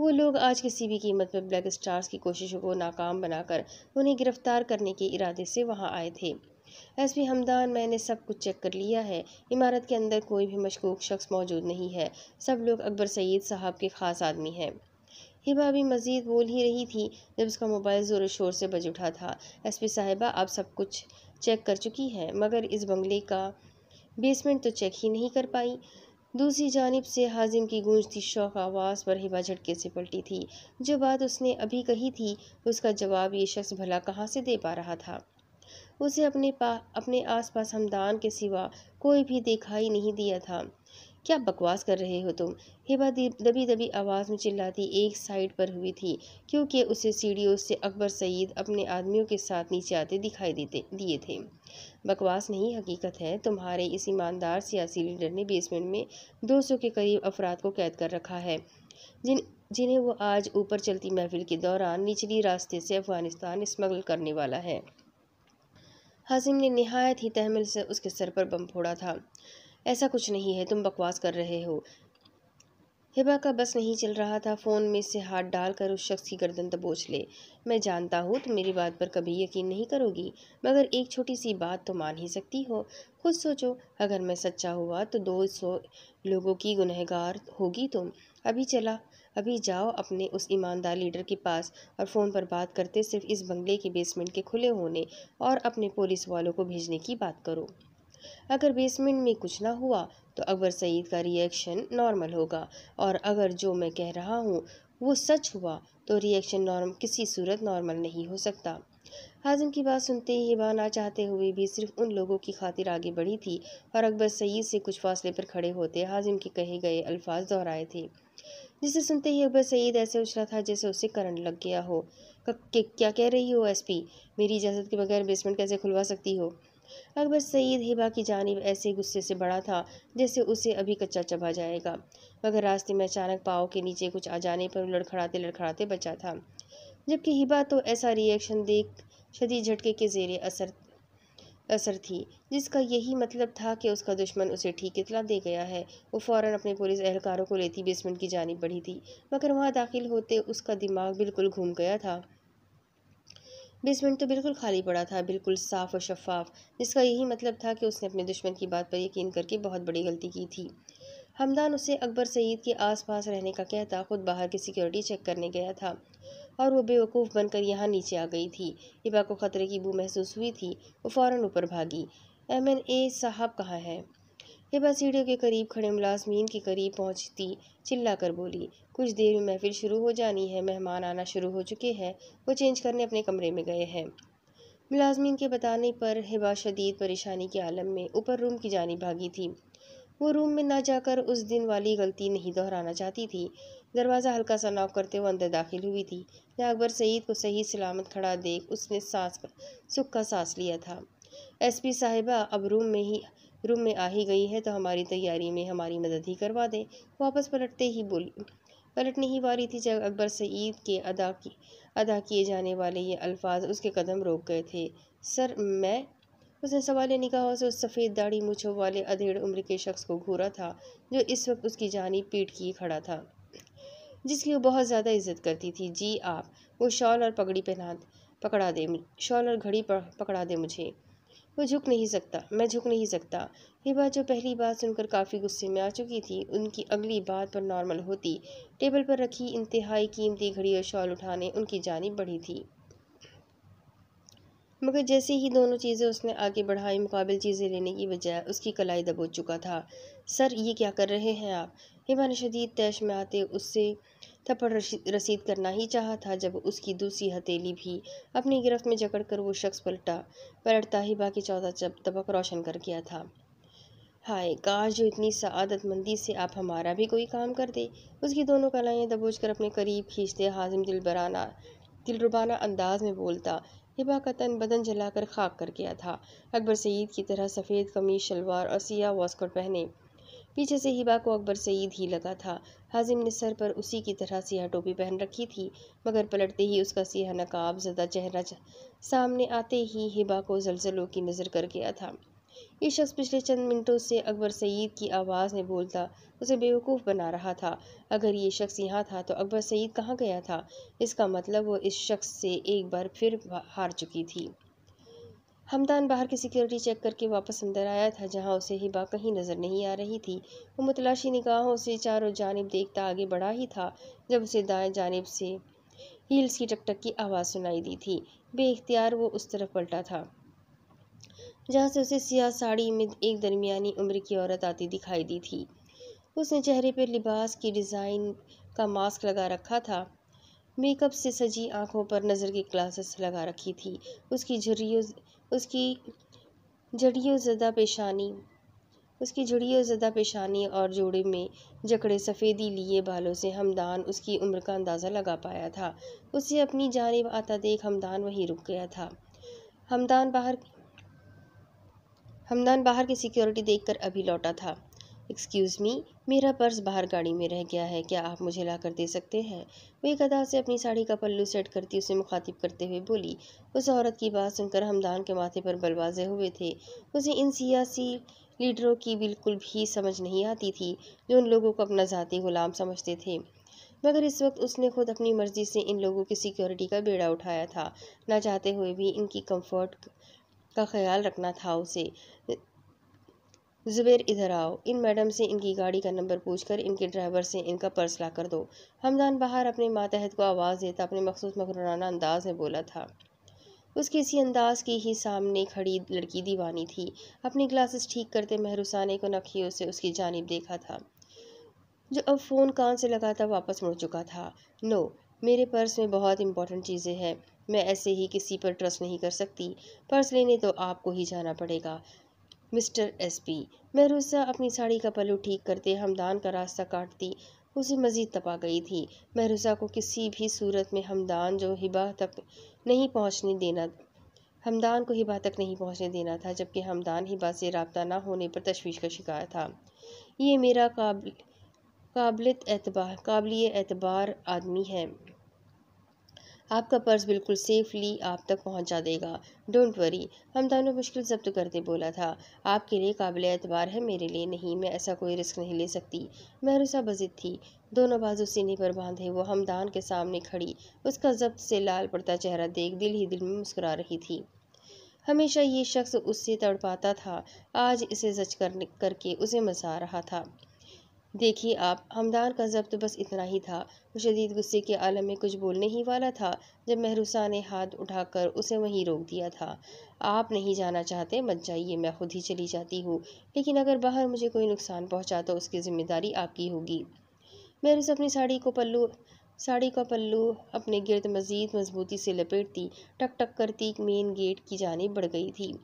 वो लोग आज किसी भी कीमत पर ब्लैक स्टार्स की कोशिशों को नाकाम बनाकर उन्हें गिरफ्तार करने के इरादे से वहाँ आए थे एस पी हमदान मैंने सब कुछ चेक कर लिया है इमारत के अंदर कोई भी मशकूक शख्स मौजूद नहीं है सब लोग अकबर सईद साहब के ख़ास आदमी हैं हिबा भी मज़ीद बोल ही रही थी जब उसका मोबाइल ज़ोर शोर से बज उठा था एस पी साहिबा आप सब कुछ चेक कर चुकी हैं मगर इस बंगले का बेसमेंट तो चेक ही नहीं कर पाई दूसरी जानब से हाजिम की गूंजती शौक आवाज़ पर हिबा झटके से पलटी थी जो बात उसने अभी कही थी उसका जवाब ये शख्स भला कहाँ से दे पा रहा था उसे अपने पा अपने आसपास हमदान के सिवा कोई भी दिखाई नहीं दिया था क्या बकवास कर रहे हो तुम हिबा दबी दबी आवाज़ में चिल्लाती एक साइड पर हुई थी क्योंकि उसे सीढ़ियों से अकबर सईद अपने आदमियों के साथ नीचे आते दिखाई देते दिए थे बकवास नहीं हकीकत है तुम्हारे इस ईमानदार सियासी लीडर ने बेसमेंट में 200 के करीब अफराद को कैद कर रखा है जिन जिन्हें वो आज ऊपर चलती महफिल के दौरान निचली रास्ते से अफगानिस्तान स्मगल करने वाला है हाजिम ने नहायत ही तहमिल से उसके सर पर बम फोड़ा था ऐसा कुछ नहीं है तुम बकवास कर रहे हो हिबा का बस नहीं चल रहा था फ़ोन में से हाथ डालकर उस शख्स की गर्दन दबोच ले मैं जानता हूँ तुम मेरी बात पर कभी यकीन नहीं करोगी मगर एक छोटी सी बात तो मान ही सकती हो खुद सोचो अगर मैं सच्चा हुआ तो दो सौ लोगों की गुनहगार होगी तुम अभी चला अभी जाओ अपने उस ईमानदार लीडर के पास और फ़ोन पर बात करते सिर्फ इस बंगले के बेसमेंट के खुले होने और अपने पुलिस वालों को भेजने की बात करो अगर बेसमेंट में कुछ ना हुआ तो अकबर सईद का रिएक्शन नॉर्मल होगा और अगर जो मैं कह रहा हूँ वो सच हुआ तो रिएक्शन नॉर्म किसी सूरत नॉर्मल नहीं हो सकता हाजिम की बात सुनते ही हिबा ना चाहते हुए भी सिर्फ उन लोगों की खातिर आगे बढ़ी थी और अकबर सईद से कुछ फासले पर खड़े होते हाजिम के कहे गए अल्फाज दोहराए थे जिसे सुनते ही अकबर सईद ऐसे उछला था जैसे उसे करंट लग गया हो क्या कह रही हो एसपी मेरी इजाज़त के बगैर बेसमेंट कैसे खुलवा सकती हो अकबर सईद हिबा की जानब ऐसे गुस्से से बड़ा था जैसे उसे अभी कच्चा चबा जाएगा मगर रास्ते में अचानक पाओ के नीचे कुछ आ जाने पर लड़खड़ाते लड़खड़ाते बचा था जबकि हिबा तो ऐसा रिएक्शन देख शदी झटके के जेर असर असर थी जिसका यही मतलब था कि उसका दुश्मन उसे ठीक इतला दे गया है वो फौरन अपने पुलिस एहलकारों को लेती बेसमेंट की जानब बढ़ी थी मगर वहाँ दाखिल होते उसका दिमाग बिल्कुल घूम गया था बेसमेंट तो बिल्कुल खाली पड़ा था बिल्कुल साफ और शफाफ जिसका यही मतलब था कि उसने अपने दुश्मन की बात पर यकीन करके बहुत बड़ी गलती की थी हमदान उसे अकबर सईद के आसपास रहने का कहता खुद बाहर की सिक्योरिटी चेक करने गया था और वो बेवकूफ़ बनकर यहाँ नीचे आ गई थी हिबा को ख़तरे की बू महसूस हुई थी वो फ़ौर ऊपर भागी एम एन ए साहब कहाँ हैं हिबा सीढ़ियों के करीब खड़े मुलाजमीन के करीब पहुंचती कर बोली कुछ देर में महफिल शुरू हो जानी है मेहमान आना शुरू हो चुके हैं वो चेंज करने अपने कमरे में गए हैं मुलाजमीन के बताने पर हिबा शदीद परेशानी के आलम में ऊपर रूम की जानी भागी थी वो रूम में ना जाकर उस दिन वाली गलती नहीं दोहराना चाहती थी दरवाज़ा हल्का सा नॉक करते हुए अंदर दाखिल हुई थी जहाँ अकबर सईद को सही सलामत खड़ा देख उसने सांस सुख का सांस लिया था एसपी साहिबा अब रूम में ही रूम में आ ही गई है तो हमारी तैयारी में हमारी मदद ही करवा दें वापस पलटते ही बोली पलटने ही वारी थी जब अकबर सईद के अदा की अदा किए जाने वाले ये अल्फाज उसके कदम रोक गए थे सर मैं उसने सवाल निगाहों से उस सफ़ेद दाढ़ी मूछों वाले अधेड़ उम्र के शख्स को घूरा था जो इस वक्त उसकी जानी पीट किए खड़ा था जिसकी वो बहुत ज़्यादा इज्जत करती थी जी आप वो शॉल और पगड़ी पहना पकड़ा दे शॉल और घड़ी पकड़ा दे मुझे वो झुक नहीं सकता मैं झुक नहीं सकता ये बात जो पहली बात सुनकर काफ़ी गुस्से में आ चुकी थी उनकी अगली बात पर नॉर्मल होती टेबल पर रखी इंतहाई कीमती घड़ी और शॉल उठाने उनकी जानब बढ़ी थी मगर जैसे ही दोनों चीज़ें उसने आगे बढ़ाई मुकाबल चीज़ें लेने की बजाय उसकी कलाई दबोच चुका था सर ये क्या कर रहे हैं आप हिमा ने शदीद तैश में आते उससे थप्पड़ रसीद करना ही चाहा था जब उसकी दूसरी हथेली भी अपनी गिरफ्त में जकड़ कर वो शख्स पलटा पलटता ही बाकी चौदह जब तबक रोशन कर गया था हाय काश जो इतनी सआदतमंदी से आप हमारा भी कोई काम कर दे उसकी दोनों कलाइयाँ दबोच कर अपने करीब खींचते हाजिम दिलबराना दिलरुबाना अंदाज में बोलता हिबा का तन बदन जलाकर खाक कर गया था अकबर सईद की तरह सफ़ेद कमीज शलवार और सियाह वॉस्कट पहने पीछे से हिबा को अकबर सईद ही लगा था हाजिम ने सर पर उसी की तरह सियाह टोपी पहन रखी थी मगर पलटते ही उसका सियाह नकाब ज़दा चेहरा सामने आते ही हिबा को जलजलों की नज़र कर गया था ये शख्स पिछले चंद मिनटों से अकबर सईद की आवाज़ में बोलता उसे बेवकूफ़ बना रहा था अगर ये शख्स यहाँ था तो अकबर सईद कहाँ गया था इसका मतलब वो इस शख्स से एक बार फिर हार चुकी थी हमदान बाहर की सिक्योरिटी चेक करके वापस अंदर आया था जहां उसे हिबा कहीं नज़र नहीं आ रही थी वो मुतलाशी निगाहों से चारों जानब देखता आगे बढ़ा ही था जब उसे दाएं जानब से हील्स की टकटक की आवाज़ सुनाई दी थी बेख्तियार वो उस तरफ पलटा था जहाँ से उसे सियाह साड़ी में एक दरमियानी उम्र की औरत आती दिखाई दी थी उसने चेहरे पर लिबास की डिज़ाइन का मास्क लगा रखा था मेकअप से सजी आंखों पर नज़र की ग्लासेस लगा रखी थी उसकी झुर्रियों उसकी जड़ियों ज़दा पेशानी उसकी और ज़दा पेशानी और जोड़े में जकड़े सफ़ेदी लिए बालों से हमदान उसकी उम्र का अंदाज़ा लगा पाया था उसे अपनी जानब आता देख हमदान वहीं रुक गया था हमदान बाहर हमदान बाहर की सिक्योरिटी देखकर अभी लौटा था एक्सक्यूज़ मी मेरा पर्स बाहर गाड़ी में रह गया है क्या आप मुझे ला कर दे सकते हैं वो एक अदा से अपनी साड़ी का पल्लू सेट करती उसे मुखातिब करते हुए बोली उस औरत की बात सुनकर हमदान के माथे पर बलवाजे हुए थे उसे इन सियासी लीडरों की बिल्कुल भी समझ नहीं आती थी जो उन लोगों को अपना ज़ाती गुलाम समझते थे मगर इस वक्त उसने खुद अपनी मर्ज़ी से इन लोगों की सिक्योरिटी का बेड़ा उठाया था ना चाहते हुए भी इनकी कम्फर्ट का ख्याल रखना था उसे जुबेर इधर आओ इन मैडम से इनकी गाड़ी का नंबर पूछकर इनके ड्राइवर से इनका पर्स ला कर दो हमदान बाहर अपने मातहत को आवाज़ देता अपने मखसूस मकराना अंदाज में बोला था उसके इसी अंदाज की ही सामने खड़ी लड़की दीवानी थी अपनी ग्लासेस ठीक करते महरुसाने को नखियों से उसकी जानब देखा था जो अब फ़ोन कान से लगाता वापस मुड़ चुका था नो मेरे पर्स में बहुत इंपॉर्टेंट चीज़ें हैं मैं ऐसे ही किसी पर ट्रस्ट नहीं कर सकती पर्स लेने तो आपको ही जाना पड़ेगा मिस्टर एसपी महरूसा अपनी साड़ी का पल्लू ठीक करते हमदान का रास्ता काटती उसे मज़ीद तपा गई थी महरूसा को किसी भी सूरत में हमदान जो हिबा तक नहीं पहुंचने देना हमदान को हिबा तक नहीं पहुंचने देना था जबकि हमदान हिबा से रबता ना होने पर तशवीश का शिकार था ये मेरा काबिल एतबार काबिल एतबार आदमी है आपका पर्स बिल्कुल सेफली आप तक पहुंचा देगा डोंट वरी हम दोनों मुश्किल जब्त करते बोला था आपके लिए काबिल एतबार है मेरे लिए नहीं मैं ऐसा कोई रिस्क नहीं ले सकती महरूसा बजिद थी दोनों बाजू सीने पर बांधे वो हमदान के सामने खड़ी उसका जब्त से लाल पड़ता चेहरा देख दिल ही दिल में मुस्कुरा रही थी हमेशा ये शख्स उससे तड़पाता था आज इसे जच कर करके उसे मजा रहा था देखिए आप हमदान का जब्त बस इतना ही था वो शदीद गुस्से के आलम में कुछ बोलने ही वाला था जब महरूसा ने हाथ उठाकर उसे वहीं रोक दिया था आप नहीं जाना चाहते मत जाइए मैं खुद ही चली जाती हूँ लेकिन अगर बाहर मुझे कोई नुकसान पहुँचा तो उसकी ज़िम्मेदारी आपकी होगी महरूस अपनी साड़ी को पल्लू साड़ी का पल्लू अपने गिरद मज़ीद मजबूती से लपेटती टक टक करती मेन गेट की जानी बढ़ गई थी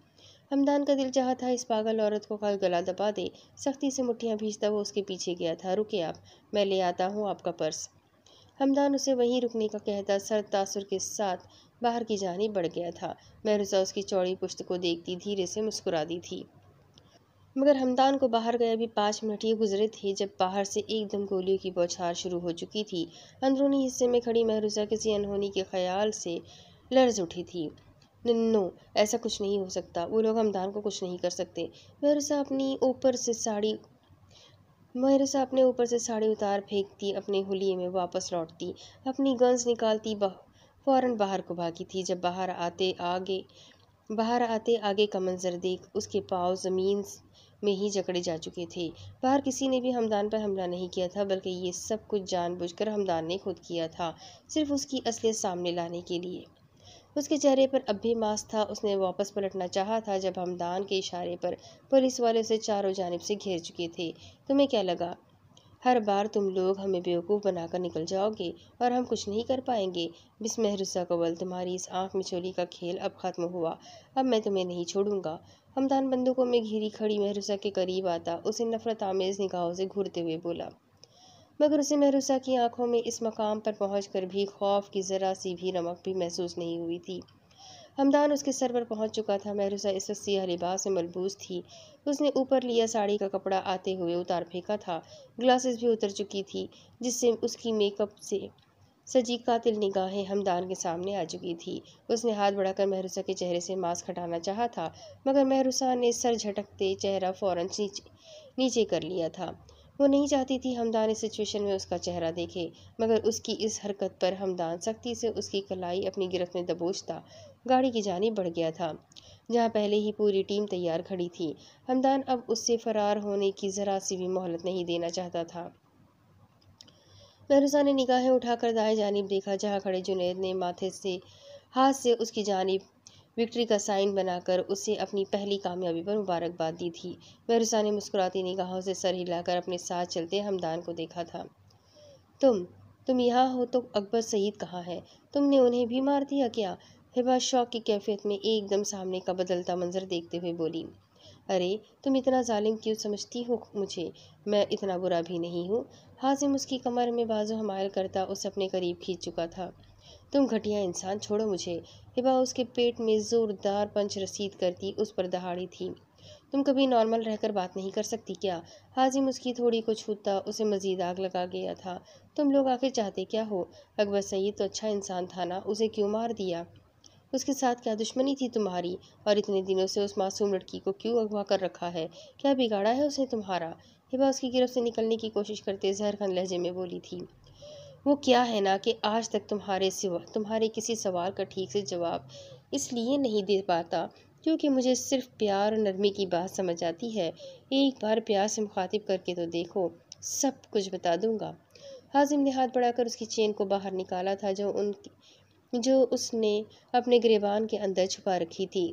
हमदान का दिल चाह था इस पागल औरत को कल गला दबा दे सख्ती से मुठियाँ भीजता वो उसके पीछे गया था रुके आप मैं ले आता हूँ आपका पर्स हमदान उसे वहीं रुकने का कहता सर तासुर के साथ बाहर की जानी बढ़ गया था महरुसा उसकी चौड़ी पुश्त को देखती धीरे से मुस्कुरा दी थी मगर हमदान को बाहर गए अभी पाँच मिनट ही गुजरे थे जब बाहर से एकदम गोलियों की बौछार शुरू हो चुकी थी अंदरूनी हिस्से में खड़ी महरूसा किसी अनहोनी के ख्याल से लर्ज उठी थी नो ऐसा कुछ नहीं हो सकता वो लोग हमदान को कुछ नहीं कर सकते महरसा अपनी ऊपर से साड़ी महरसा अपने ऊपर से साड़ी उतार फेंकती अपने हुलिये में वापस लौटती अपनी गन्स निकालती बह फ़ौरन बाहर को भागी थी जब बाहर आते आगे बाहर आते आगे का मंजर देख उसके पाँव ज़मीन में ही जकड़े जा चुके थे बाहर किसी ने भी हमदान पर हमला नहीं किया था बल्कि ये सब कुछ जानबूझकर हमदान ने खुद किया था सिर्फ उसकी असलियत सामने लाने के लिए उसके चेहरे पर अब भी मास्क था उसने वापस पलटना चाहा था जब हमदान के इशारे पर पुलिस वाले उसे चारों जानब से घेर चुके थे तुम्हें क्या लगा हर बार तुम लोग हमें बेवकूफ़ बनाकर निकल जाओगे और हम कुछ नहीं कर पाएंगे बिस्महरुस्सा कवल तुम्हारी इस आँख मिचोली का खेल अब ख़त्म हुआ अब मैं तुम्हें नहीं छोड़ूंगा हमदान बंदूकों में घिरी खड़ी महरुसा के करीब आता उसे नफरत आमेज़ निगाहों से घूरते हुए बोला मगर उसे महरूसा की आंखों में इस मकाम पर पहुँच कर भी खौफ की ज़रा सी भी नमक भी महसूस नहीं हुई थी हमदान उसके सर पर पहुँच चुका था महरूसा इस वक्त लिबास में मलबूस थी उसने ऊपर लिया साड़ी का कपड़ा आते हुए उतार फेंका था ग्लासेस भी उतर चुकी थी जिससे उसकी मेकअप से सजी कातिल निगाहें हमदान के सामने आ चुकी थी उसने हाथ बढ़ाकर महरूसा के चेहरे से मास्क हटाना चाहा था मगर महरूसा ने सर झटकते चेहरा फौरन नीचे नीचे कर लिया था वो नहीं चाहती थी हमदान इस सिचुएशन में उसका चेहरा देखे मगर उसकी इस हरकत पर हमदान सख्ती से उसकी कलाई अपनी गिरफ्त में दबोचता गाड़ी की जानी बढ़ गया था जहाँ पहले ही पूरी टीम तैयार खड़ी थी हमदान अब उससे फरार होने की ज़रा सी भी मोहलत नहीं देना चाहता था महरूसा ने निगाहें उठाकर दाएं जानब देखा जहाँ खड़े जुनेद ने माथे से हाथ से उसकी जानब विक्ट्री का साइन बनाकर उसे अपनी पहली कामयाबी पर मुबारकबाद दी थी वह ने मुस्कुराती निगाहों से सर हिलाकर अपने साथ चलते हमदान को देखा था तुम तुम यहाँ हो तो अकबर सईद कहाँ है तुमने उन्हें भी मार दिया क्या हिबा शौक की कैफियत में एकदम सामने का बदलता मंजर देखते हुए बोली अरे तुम इतना जालिम क्यों समझती हो मुझे मैं इतना बुरा भी नहीं हूँ हाजिम उसकी कमर में बाजू हमायल करता उसे अपने करीब खींच चुका था तुम घटिया इंसान छोड़ो मुझे हिबा उसके पेट में ज़ोरदार पंच रसीद करती उस पर दहाड़ी थी तुम कभी नॉर्मल रहकर बात नहीं कर सकती क्या हाजिम उसकी थोड़ी को छूता उसे मज़ीद आग लगा गया था तुम लोग आखिर चाहते क्या हो अकबर सईद तो अच्छा इंसान था ना उसे क्यों मार दिया उसके साथ क्या दुश्मनी थी तुम्हारी और इतने दिनों से उस मासूम लड़की को क्यों अगवा कर रखा है क्या बिगाड़ा है उसने तुम्हारा हिबा उसकी गिरफ्त से निकलने की कोशिश करते जहर खान लहजे में बोली थी वो क्या है ना कि आज तक तुम्हारे सिवा तुम्हारे किसी सवाल का ठीक से जवाब इसलिए नहीं दे पाता क्योंकि मुझे सिर्फ प्यार और नरमी की बात समझ आती है एक बार प्यार से मुखातिब करके तो देखो सब कुछ बता दूंगा हाजिम ने हाथ बढ़ाकर उसकी चेन को बाहर निकाला था जो उन जो उसने अपने गिरबान के अंदर छुपा रखी थी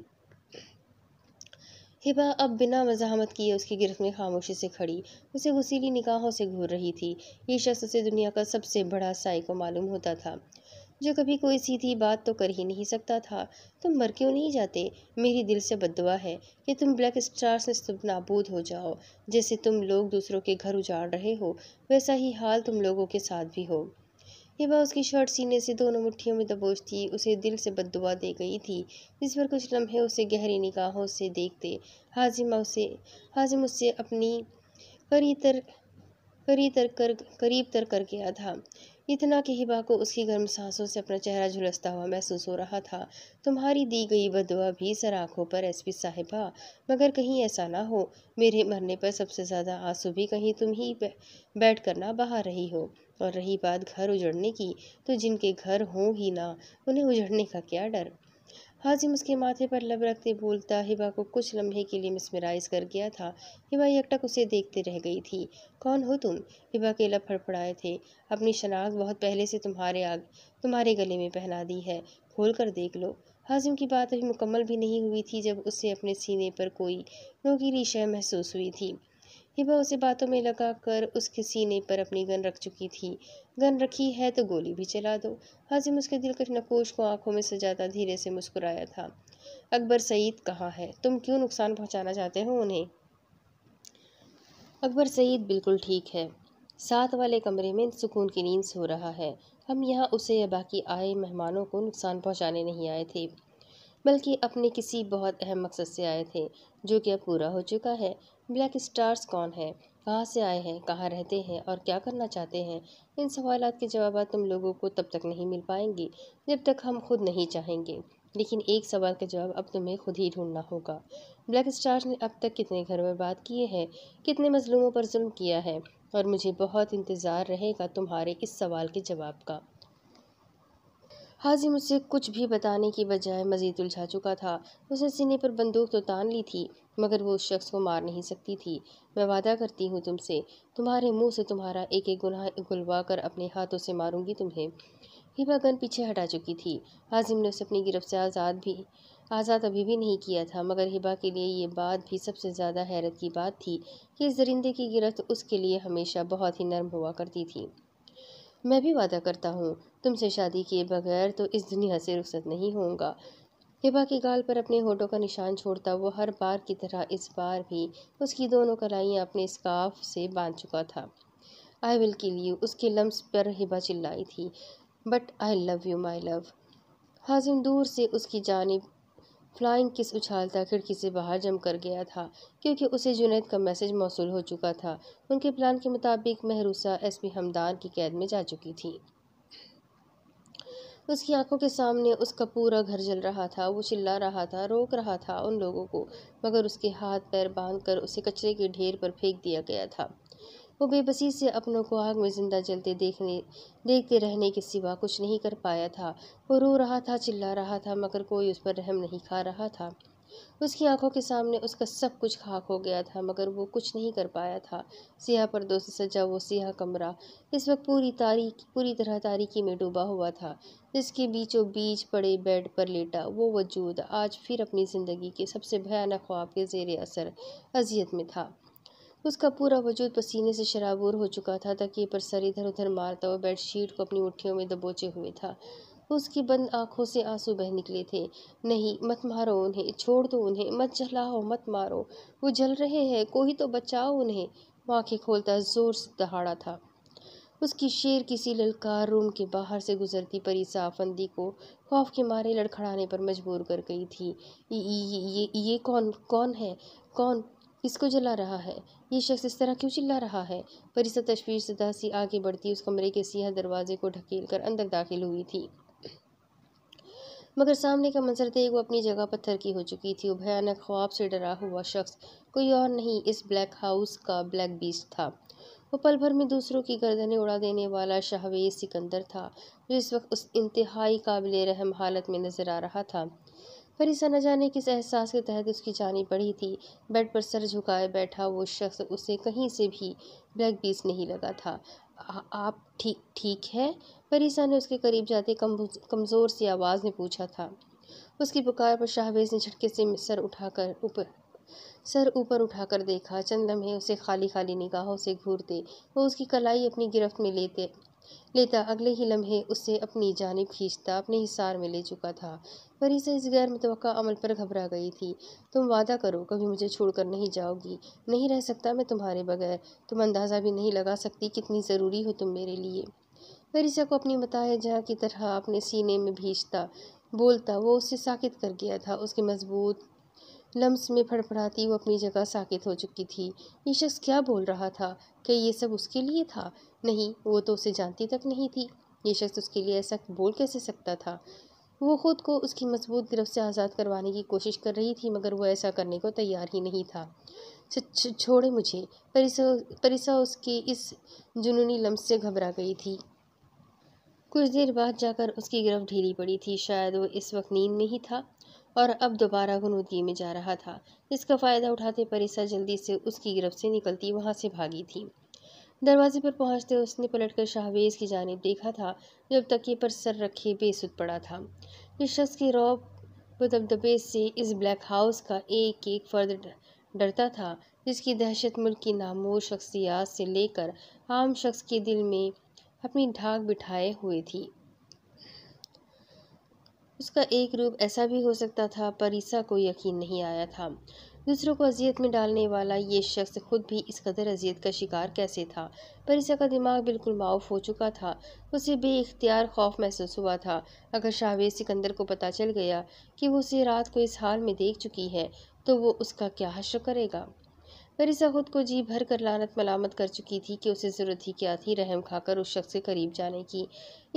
हिबा अब बिना वजाहमत किए उसकी गिरफ्त में खामोशी से खड़ी उसे गुसीली निकाहों से घूर रही थी ये शख्स उसे दुनिया का सबसे बड़ा साइको मालूम होता था जो कभी कोई सीधी बात तो कर ही नहीं सकता था तुम मर क्यों नहीं जाते मेरी दिल से बदवा है कि तुम ब्लैक स्टार्स में सब नाबूद हो जाओ जैसे तुम लोग दूसरों के घर उजाड़ रहे हो वैसा ही हाल तुम लोगों के साथ भी हो हिबा उसकी शर्ट सीने से दोनों मुठ्ठियों में दबोच थी उसे दिल से बददुआ दे गई थी जिस पर कुछ लम्हे उसे गहरी निगाहों से देखते हाजिमा उसे हाजिम उससे अपनी करी तर करी तर कर करीब तर कर गया था इतना कि हिबा को उसकी गर्म सांसों से अपना चेहरा झुलसता हुआ महसूस हो रहा था तुम्हारी दी गई बदवा भी सर आँखों पर एसपी साहिबा मगर कहीं ऐसा ना हो मेरे मरने पर सबसे ज़्यादा आंसू भी कहीं तुम ही बैठ कर ना बहा रही हो और रही बात घर उजड़ने की तो जिनके घर हों ही ना उन्हें उजड़ने का क्या डर हाजिम उसके माथे पर लब रखते बोलता हिबा को कुछ लम्हे के लिए मिसमराइज कर गया था हिबा यकटक उसे देखते रह गई थी कौन हो तुम हिबा के लब फड़फड़ाए थे अपनी शनाख्त बहुत पहले से तुम्हारे आग तुम्हारे गले में पहना दी है खोल कर देख लो हाजिम की बात अभी मुकम्मल भी नहीं हुई थी जब उससे अपने सीने पर कोई नोकीली शय महसूस हुई थी हिबा उसे बातों में लगाकर उसके सीने पर अपनी गन रख चुकी थी गन रखी है तो गोली भी चला दो हाजिम उसके दिलकश नकोश को आंखों में सजाता धीरे से मुस्कुराया था अकबर सईद कहाँ है तुम क्यों नुकसान पहुंचाना चाहते हो उन्हें अकबर सईद बिल्कुल ठीक है साथ वाले कमरे में सुकून की नींद सो रहा है हम यहाँ उसे या बाकी आए मेहमानों को नुकसान पहुँचाने नहीं आए थे बल्कि अपने किसी बहुत अहम मकसद से आए थे जो कि अब पूरा हो चुका है ब्लैक स्टार्स कौन है कहाँ से आए हैं कहाँ रहते हैं और क्या करना चाहते हैं इन सवाल के जवाब तुम लोगों को तब तक नहीं मिल पाएंगे जब तक हम खुद नहीं चाहेंगे लेकिन एक सवाल का जवाब अब तुम्हें खुद ही ढूंढना होगा ब्लैक स्टार्स ने अब तक कितने घर में बात किए हैं कितने मजलूमों पर जुल्म किया है और मुझे बहुत इंतज़ार रहेगा तुम्हारे इस सवाल के जवाब का हाजी मुझसे कुछ भी बताने की बजाय मज़ीद उलझा चुका था उसने सीने पर बंदूक तो तान ली थी मगर वो उस शख्स को मार नहीं सकती थी मैं वादा करती हूँ तुमसे तुम्हारे मुंह से तुम्हारा एक एक गुनाह गुलवा कर अपने हाथों से मारूंगी तुम्हें हिबा गन पीछे हटा चुकी थी हाजिम ने उसे अपनी गिरफ्त से आज़ाद भी आज़ाद अभी भी नहीं किया था मगर हिबा के लिए ये बात भी सबसे ज़्यादा हैरत की बात थी कि इस दरिंदे की गिरफ्त उसके लिए हमेशा बहुत ही नर्म हुआ करती थी मैं भी वादा करता हूँ तुमसे शादी किए बगैर तो इस दुनिया से रुख्सत नहीं होऊंगा हिबा की गाल पर अपने होठों का निशान छोड़ता वो हर बार की तरह इस बार भी उसकी दोनों कलाइयाँ अपने स्काफ से बांध चुका था आई विल किल यू उसके लम्स पर हिबा चिल्लाई थी but I love you my love Hazim दूर से उसकी जानब फ्लाइंग किस उछालता खिड़की से बाहर जम कर गया था क्योंकि उसे जुनेद का मैसेज मौसू हो चुका था उनके प्लान के मुताबिक महरूसा एस पी हमदान की कैद में जा चुकी थी उसकी आंखों के सामने उसका पूरा घर जल रहा था वो चिल्ला रहा था रोक रहा था उन लोगों को मगर उसके हाथ पैर बांधकर उसे कचरे के ढेर पर फेंक दिया गया था वो बेबसी से अपनों को आग में ज़िंदा जलते देखने देखते रहने के सिवा कुछ नहीं कर पाया था वो रो रहा था चिल्ला रहा था मगर कोई उस पर रहम नहीं खा रहा था उसकी आंखों के सामने उसका सब कुछ खाक हो गया था मगर वो कुछ नहीं कर पाया था सियाह पर्दों से सजा वो सियाह कमरा इस वक्त पूरी तारीख पूरी तरह तारीखी में डूबा हुआ था जिसके बीचों बीच पड़े बेड पर लेटा वो वजूद आज फिर अपनी ज़िंदगी के सबसे भयानक ख्वाब के जेर असर अजियत में था उसका पूरा वजूद पसीने से शराबूर हो चुका था तकिए पर सर इधर उधर मारता हुआ बेडशीट को अपनी मुठ्ठियों में दबोचे हुए था उसकी बंद आंखों से आंसू बह निकले थे नहीं मत मारो उन्हें छोड़ दो उन्हें मत जलाओ मत मारो वो जल रहे हैं कोई तो बचाओ उन्हें वो आँखें खोलता जोर से दहाड़ा था उसकी शेर किसी ललकार रूम के बाहर से गुजरती परी साफंदी को खौफ के मारे लड़खड़ाने पर मजबूर कर गई थी ये ये ये कौन कौन है कौन किसको जला रहा है ये शख्स इस तरह क्यों चिल्ला रहा है परिसा तशवीर से दासी आगे बढ़ती उस कमरे के सियाह दरवाजे को ढकेल कर अंदर दाखिल हुई थी मगर सामने का मंजर देख वो अपनी जगह पत्थर की हो चुकी थी वो भयानक ख्वाब से डरा हुआ शख्स कोई और नहीं इस ब्लैक हाउस का ब्लैक बीस्ट था वो पल भर में दूसरों की गर्दनें उड़ा देने वाला शाहवेज सिकंदर था जो इस वक्त उस इंतहाई काबिल रहम हालत में नज़र आ रहा था फरीसा न जाने किस एहसास के तहत उसकी जानी पड़ी थी बेड पर सर झुकाए बैठा वो शख्स उसे कहीं से भी ब्लैक बीस नहीं लगा था आ, आप ठीक ठीक है परिसा ने उसके करीब जाते कमज़ोर सी आवाज़ में पूछा था उसकी पुकार पर शाहवेज ने झटके से सर उठाकर ऊपर सर ऊपर उठाकर देखा चंद लम्हे उसे खाली खाली निगाहों से घूरते वो उसकी कलाई अपनी गिरफ्त में लेते लेता अगले ही लम्हे उसे अपनी जानब खींचता अपने हिसार में ले चुका था फरीसा इस गैर मुतव अमल पर घबरा गई थी तुम वादा करो कभी मुझे छोड़कर नहीं जाओगी नहीं रह सकता मैं तुम्हारे बगैर तुम अंदाज़ा भी नहीं लगा सकती कितनी ज़रूरी हो तुम मेरे लिए फरीसा को अपनी बताए जहाँ की तरह अपने सीने में भीजता बोलता वो उससे साकित कर गया था उसके मजबूत लम्स में फड़फड़ाती वो अपनी जगह साकित हो चुकी थी ये शख्स क्या बोल रहा था कि ये सब उसके लिए था नहीं वो तो उसे जानती तक नहीं थी ये शख्स उसके लिए ऐसा बोल कैसे सकता था वो खुद को उसकी मजबूत गिरफ्त से आज़ाद करवाने की कोशिश कर रही थी मगर वो ऐसा करने को तैयार ही नहीं था छोड़े मुझे परिसा परिसा उसके इस जुनूनी लम्स से घबरा गई थी कुछ देर बाद जाकर उसकी गिरफ्त ढीली पड़ी थी शायद वो इस वक्त नींद में ही था और अब दोबारा गुनूदगी में जा रहा था इसका फ़ायदा उठाते परिसा जल्दी से उसकी गिरफ्त से निकलती वहाँ से भागी थी दरवाजे पर पहुँचते उसने पलटकर शाहवेज की जानब देखा था जब तकिए पर सर रखे बेसुद पड़ा था इस शख्स के रौब व दबदबे से इस ब्लैक हाउस का एक एक फर्द डरता था जिसकी दहशत मुल्क की नामोश शख्सियात से लेकर आम शख्स के दिल में अपनी ढाक बिठाए हुए थी उसका एक रूप ऐसा भी हो सकता था पर ईसा को यकीन नहीं आया था दूसरों को अजियत में डालने वाला ये शख्स खुद भी इस कदर अजियत का शिकार कैसे था परिसा का दिमाग बिल्कुल माउफ हो चुका था उसे बेख्तियार खौफ महसूस हुआ था अगर शाहवेज सिकंदर को पता चल गया कि वो उसे रात को इस हाल में देख चुकी है तो वो उसका क्या हश्र करेगा फरीसा खुद को जी भर कर लानत मलामत कर चुकी थी कि उसे ज़रूरत ही क्या थी रहम खाकर उस शख्स के करीब जाने की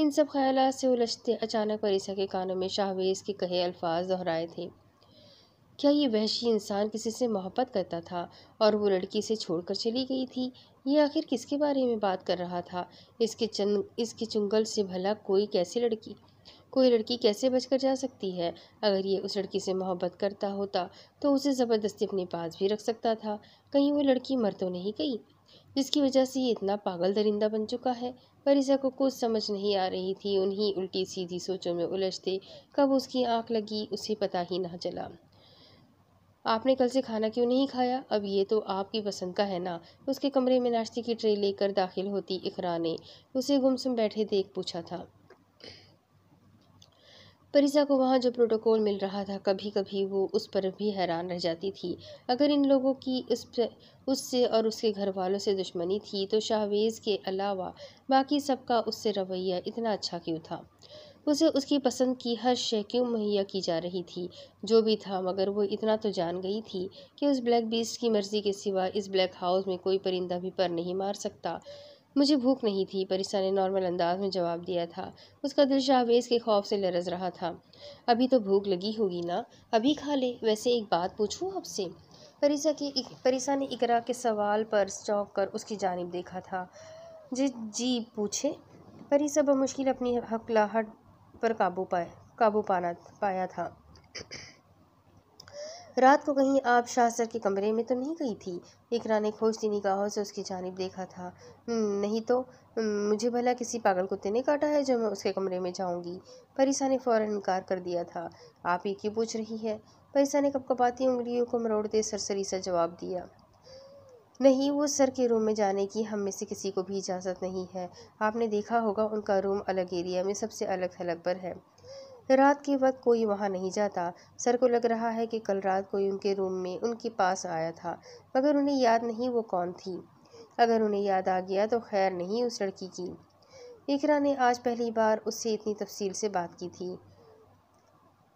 इन सब ख्याल से उलझते अचानक फरीसा के कानों में शाहवेज़ के कहे अल्फाज दोहराए थे क्या ये वहशी इंसान किसी से मोहब्बत करता था और वो लड़की छोड़ छोड़कर चली गई थी ये आखिर किसके बारे में बात कर रहा था इसके चंद इसके चुंगल से भला कोई कैसी लड़की कोई लड़की कैसे बचकर जा सकती है अगर ये उस लड़की से मोहब्बत करता होता तो उसे ज़बरदस्ती अपने पास भी रख सकता था कहीं वो लड़की मर तो नहीं गई जिसकी वजह से ये इतना पागल दरिंदा बन चुका है परिजा को कुछ समझ नहीं आ रही थी उन्हीं उल्टी सीधी सोचों में उलझते कब उसकी आँख लगी उसे पता ही ना चला आपने कल से खाना क्यों नहीं खाया अब ये तो आपकी पसंद का है ना उसके कमरे में नाश्ते की ट्रे लेकर दाखिल होती इकरा ने उसे गुमसुम बैठे देख पूछा था परिजा को वहाँ जो प्रोटोकॉल मिल रहा था कभी कभी वो उस पर भी हैरान रह जाती थी अगर इन लोगों की उस उससे और उसके घर वालों से दुश्मनी थी तो शाहवेज़ के अलावा बाकी सबका उससे रवैया इतना अच्छा क्यों था उसे उसकी पसंद की हर शय क्यों मुहैया की जा रही थी जो भी था मगर वो इतना तो जान गई थी कि उस ब्लैक बीस्ट की मर्ज़ी के सिवा इस ब्लैक हाउस में कोई परिंदा भी पर नहीं मार सकता मुझे भूख नहीं थी परिसा ने नॉर्मल अंदाज में जवाब दिया था उसका दिल शाहवेज के खौफ से लरज रहा था अभी तो भूख लगी होगी ना अभी खा ले वैसे एक बात पूछूँ आपसे परिसा की परिसा ने इकरा के सवाल पर चौंक कर उसकी जानब देखा था जी जी पूछे परिसा बमुश्किल अपनी हकलाहट पर काबू पाए काबू पाना पाया था रात को कहीं आप शाह सर के कमरे में तो नहीं गई थी इकरा ने खोजती निगाहों से उसकी जानब देखा था हम्म, नहीं तो हम्म, मुझे भला किसी पागल कुत्ते ने काटा है जो मैं उसके कमरे में जाऊंगी परिसा ने फ़ौर इनकार कर दिया था आप ये क्यों पूछ रही है परिसा ने कपकपाती उंगलियों को मरोड़ते सरसरी सा जवाब दिया नहीं वो सर के रूम में जाने की हम में से किसी को भी इजाज़त नहीं है आपने देखा होगा उनका रूम अलग एरिया में सबसे अलग थलग पर है रात के वक्त कोई वहाँ नहीं जाता सर को लग रहा है कि कल रात कोई उनके रूम में उनके पास आया था मगर उन्हें याद नहीं वो कौन थी अगर उन्हें याद आ गया तो खैर नहीं उस लड़की की इकरा ने आज पहली बार उससे इतनी तफसील से बात की थी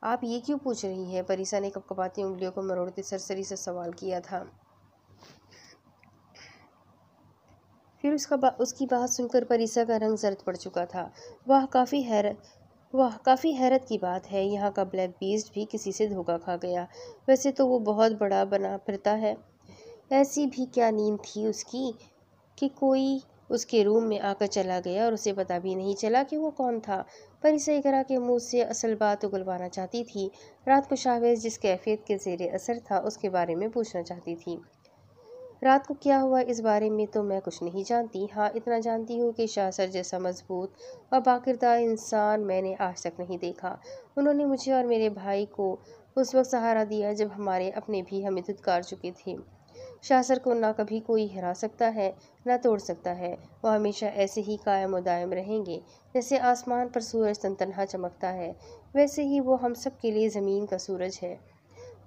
आप ये क्यों पूछ रही हैं परिसा ने कपकपाती उंगलियों को मरोड़ते सरसरी से सवाल किया था फिर उसका बा, उसकी बात सुनकर परिसा का रंग जर्द पड़ चुका था वह काफ़ी हैर वाह काफ़ी हैरत की बात है यहाँ का ब्लैक बीस्ट भी किसी से धोखा खा गया वैसे तो वो बहुत बड़ा बना फिरता है ऐसी भी क्या नींद थी उसकी कि कोई उसके रूम में आकर चला गया और उसे पता भी नहीं चला कि वो कौन था पर इसे करा के मुँह से असल बात उगलवाना चाहती थी रात को शाहवेज जिस कैफियत के जेर असर था उसके बारे में पूछना चाहती थी रात को क्या हुआ इस बारे में तो मैं कुछ नहीं जानती हाँ इतना जानती हूँ कि शाहसर जैसा मजबूत और बाकिरदार इंसान मैंने आज तक नहीं देखा उन्होंने मुझे और मेरे भाई को उस वक्त सहारा दिया जब हमारे अपने भी हमें धुतकार चुके थे शासर को ना कभी कोई हरा सकता है ना तोड़ सकता है वह हमेशा ऐसे ही कायम और दायम रहेंगे जैसे आसमान पर सूरज तन तनहा चमकता है वैसे ही वो हम सब के लिए ज़मीन का सूरज है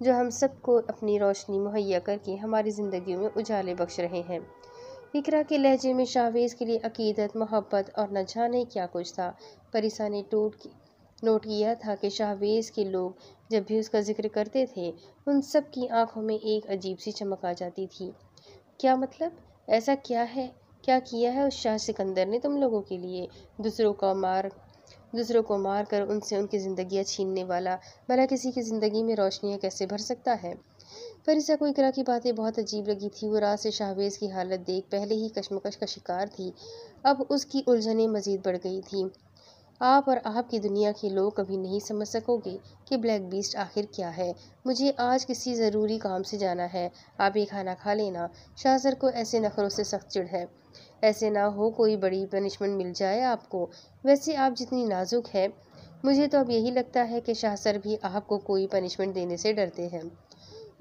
जो हम सबको अपनी रोशनी मुहैया करके हमारी ज़िंदगी में उजाले बख्श रहे हैं इकरा के लहजे में शावेज़ के लिए अकीदत मोहब्बत और न जाने क्या कुछ था परिसा ने टूट नोट किया था कि शाहवेज़ के लोग जब भी उसका जिक्र करते थे उन सब की आंखों में एक अजीब सी चमक आ जाती थी क्या मतलब ऐसा क्या है क्या किया है उस शाह सिकंदर ने तुम लोगों के लिए दूसरों का मार दूसरों को मार कर उनसे उनकी ज़िंदियाँ छीनने वाला भला किसी की ज़िंदगी में रोशनियाँ कैसे भर सकता है फरीसा को इकरा की बातें बहुत अजीब लगी थी वो रात से शाहवेज़ की हालत देख पहले ही कशमकश का शिकार थी अब उसकी उलझने मज़ीद बढ़ गई थी आप और आपकी दुनिया के लोग कभी नहीं समझ सकोगे कि ब्लैक बीस्ट आखिर क्या है मुझे आज किसी ज़रूरी काम से जाना है आप ये खाना खा लेना शाहजर को ऐसे नखरों से सख्त चिड़ है ऐसे ना हो कोई बड़ी पनिशमेंट मिल जाए आपको वैसे आप जितनी नाजुक हैं मुझे तो अब यही लगता है कि शाह सर भी आपको कोई पनिशमेंट देने से डरते हैं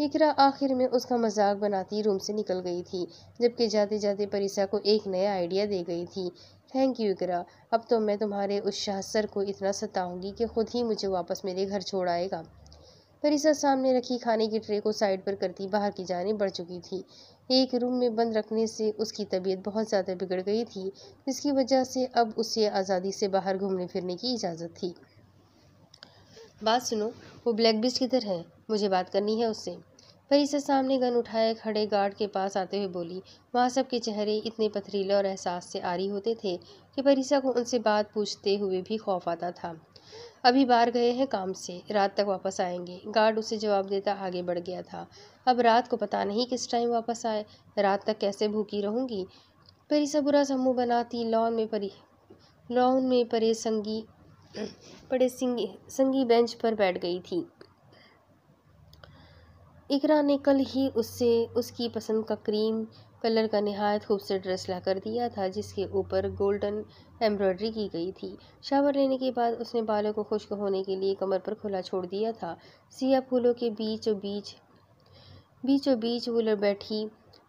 इकरा आखिर में उसका मजाक बनाती रूम से निकल गई थी जबकि जाते जाते परिसा को एक नया आइडिया दे गई थी थैंक यू इकरा अब तो मैं तुम्हारे उस शाह सर को इतना सताऊंगी कि खुद ही मुझे वापस मेरे घर छोड़ आएगा परिसा सामने रखी खाने की ट्रे को साइड पर करती बाहर की जाने बढ़ चुकी थी एक रूम में बंद रखने से उसकी तबीयत बहुत ज़्यादा बिगड़ गई थी जिसकी वजह से अब उसे आज़ादी से बाहर घूमने फिरने की इजाज़त थी बात सुनो वो ब्लैक बिस्ट किधर है मुझे बात करनी है उससे परिसा सामने गन उठाए खड़े गार्ड के पास आते हुए बोली वहाँ सब के चेहरे इतने पथरीले और एहसास से आरी होते थे कि परिसा को उनसे बात पूछते हुए भी खौफ आता था अभी बाहर गए हैं काम से रात तक वापस आएंगे गार्ड उसे जवाब देता आगे बढ़ गया था अब रात को पता नहीं किस टाइम वापस आए रात तक कैसे भूखी रहूँगी सा बुरा समूह बनाती लॉन में परी लॉन में परे संगी पड़े संगी संगी बेंच पर बैठ गई थी इकरा ने कल ही उससे उसकी पसंद का क्रीम कलर का नहायत खूबसूरत ड्रेस ला कर दिया था जिसके ऊपर गोल्डन एम्ब्रॉयडरी की गई थी शावर लेने के बाद उसने बालों को खुश्क होने के लिए कमर पर खुला छोड़ दिया था सिया फूलों के बीचों बीच बीचों बीच वो लड़ बैठी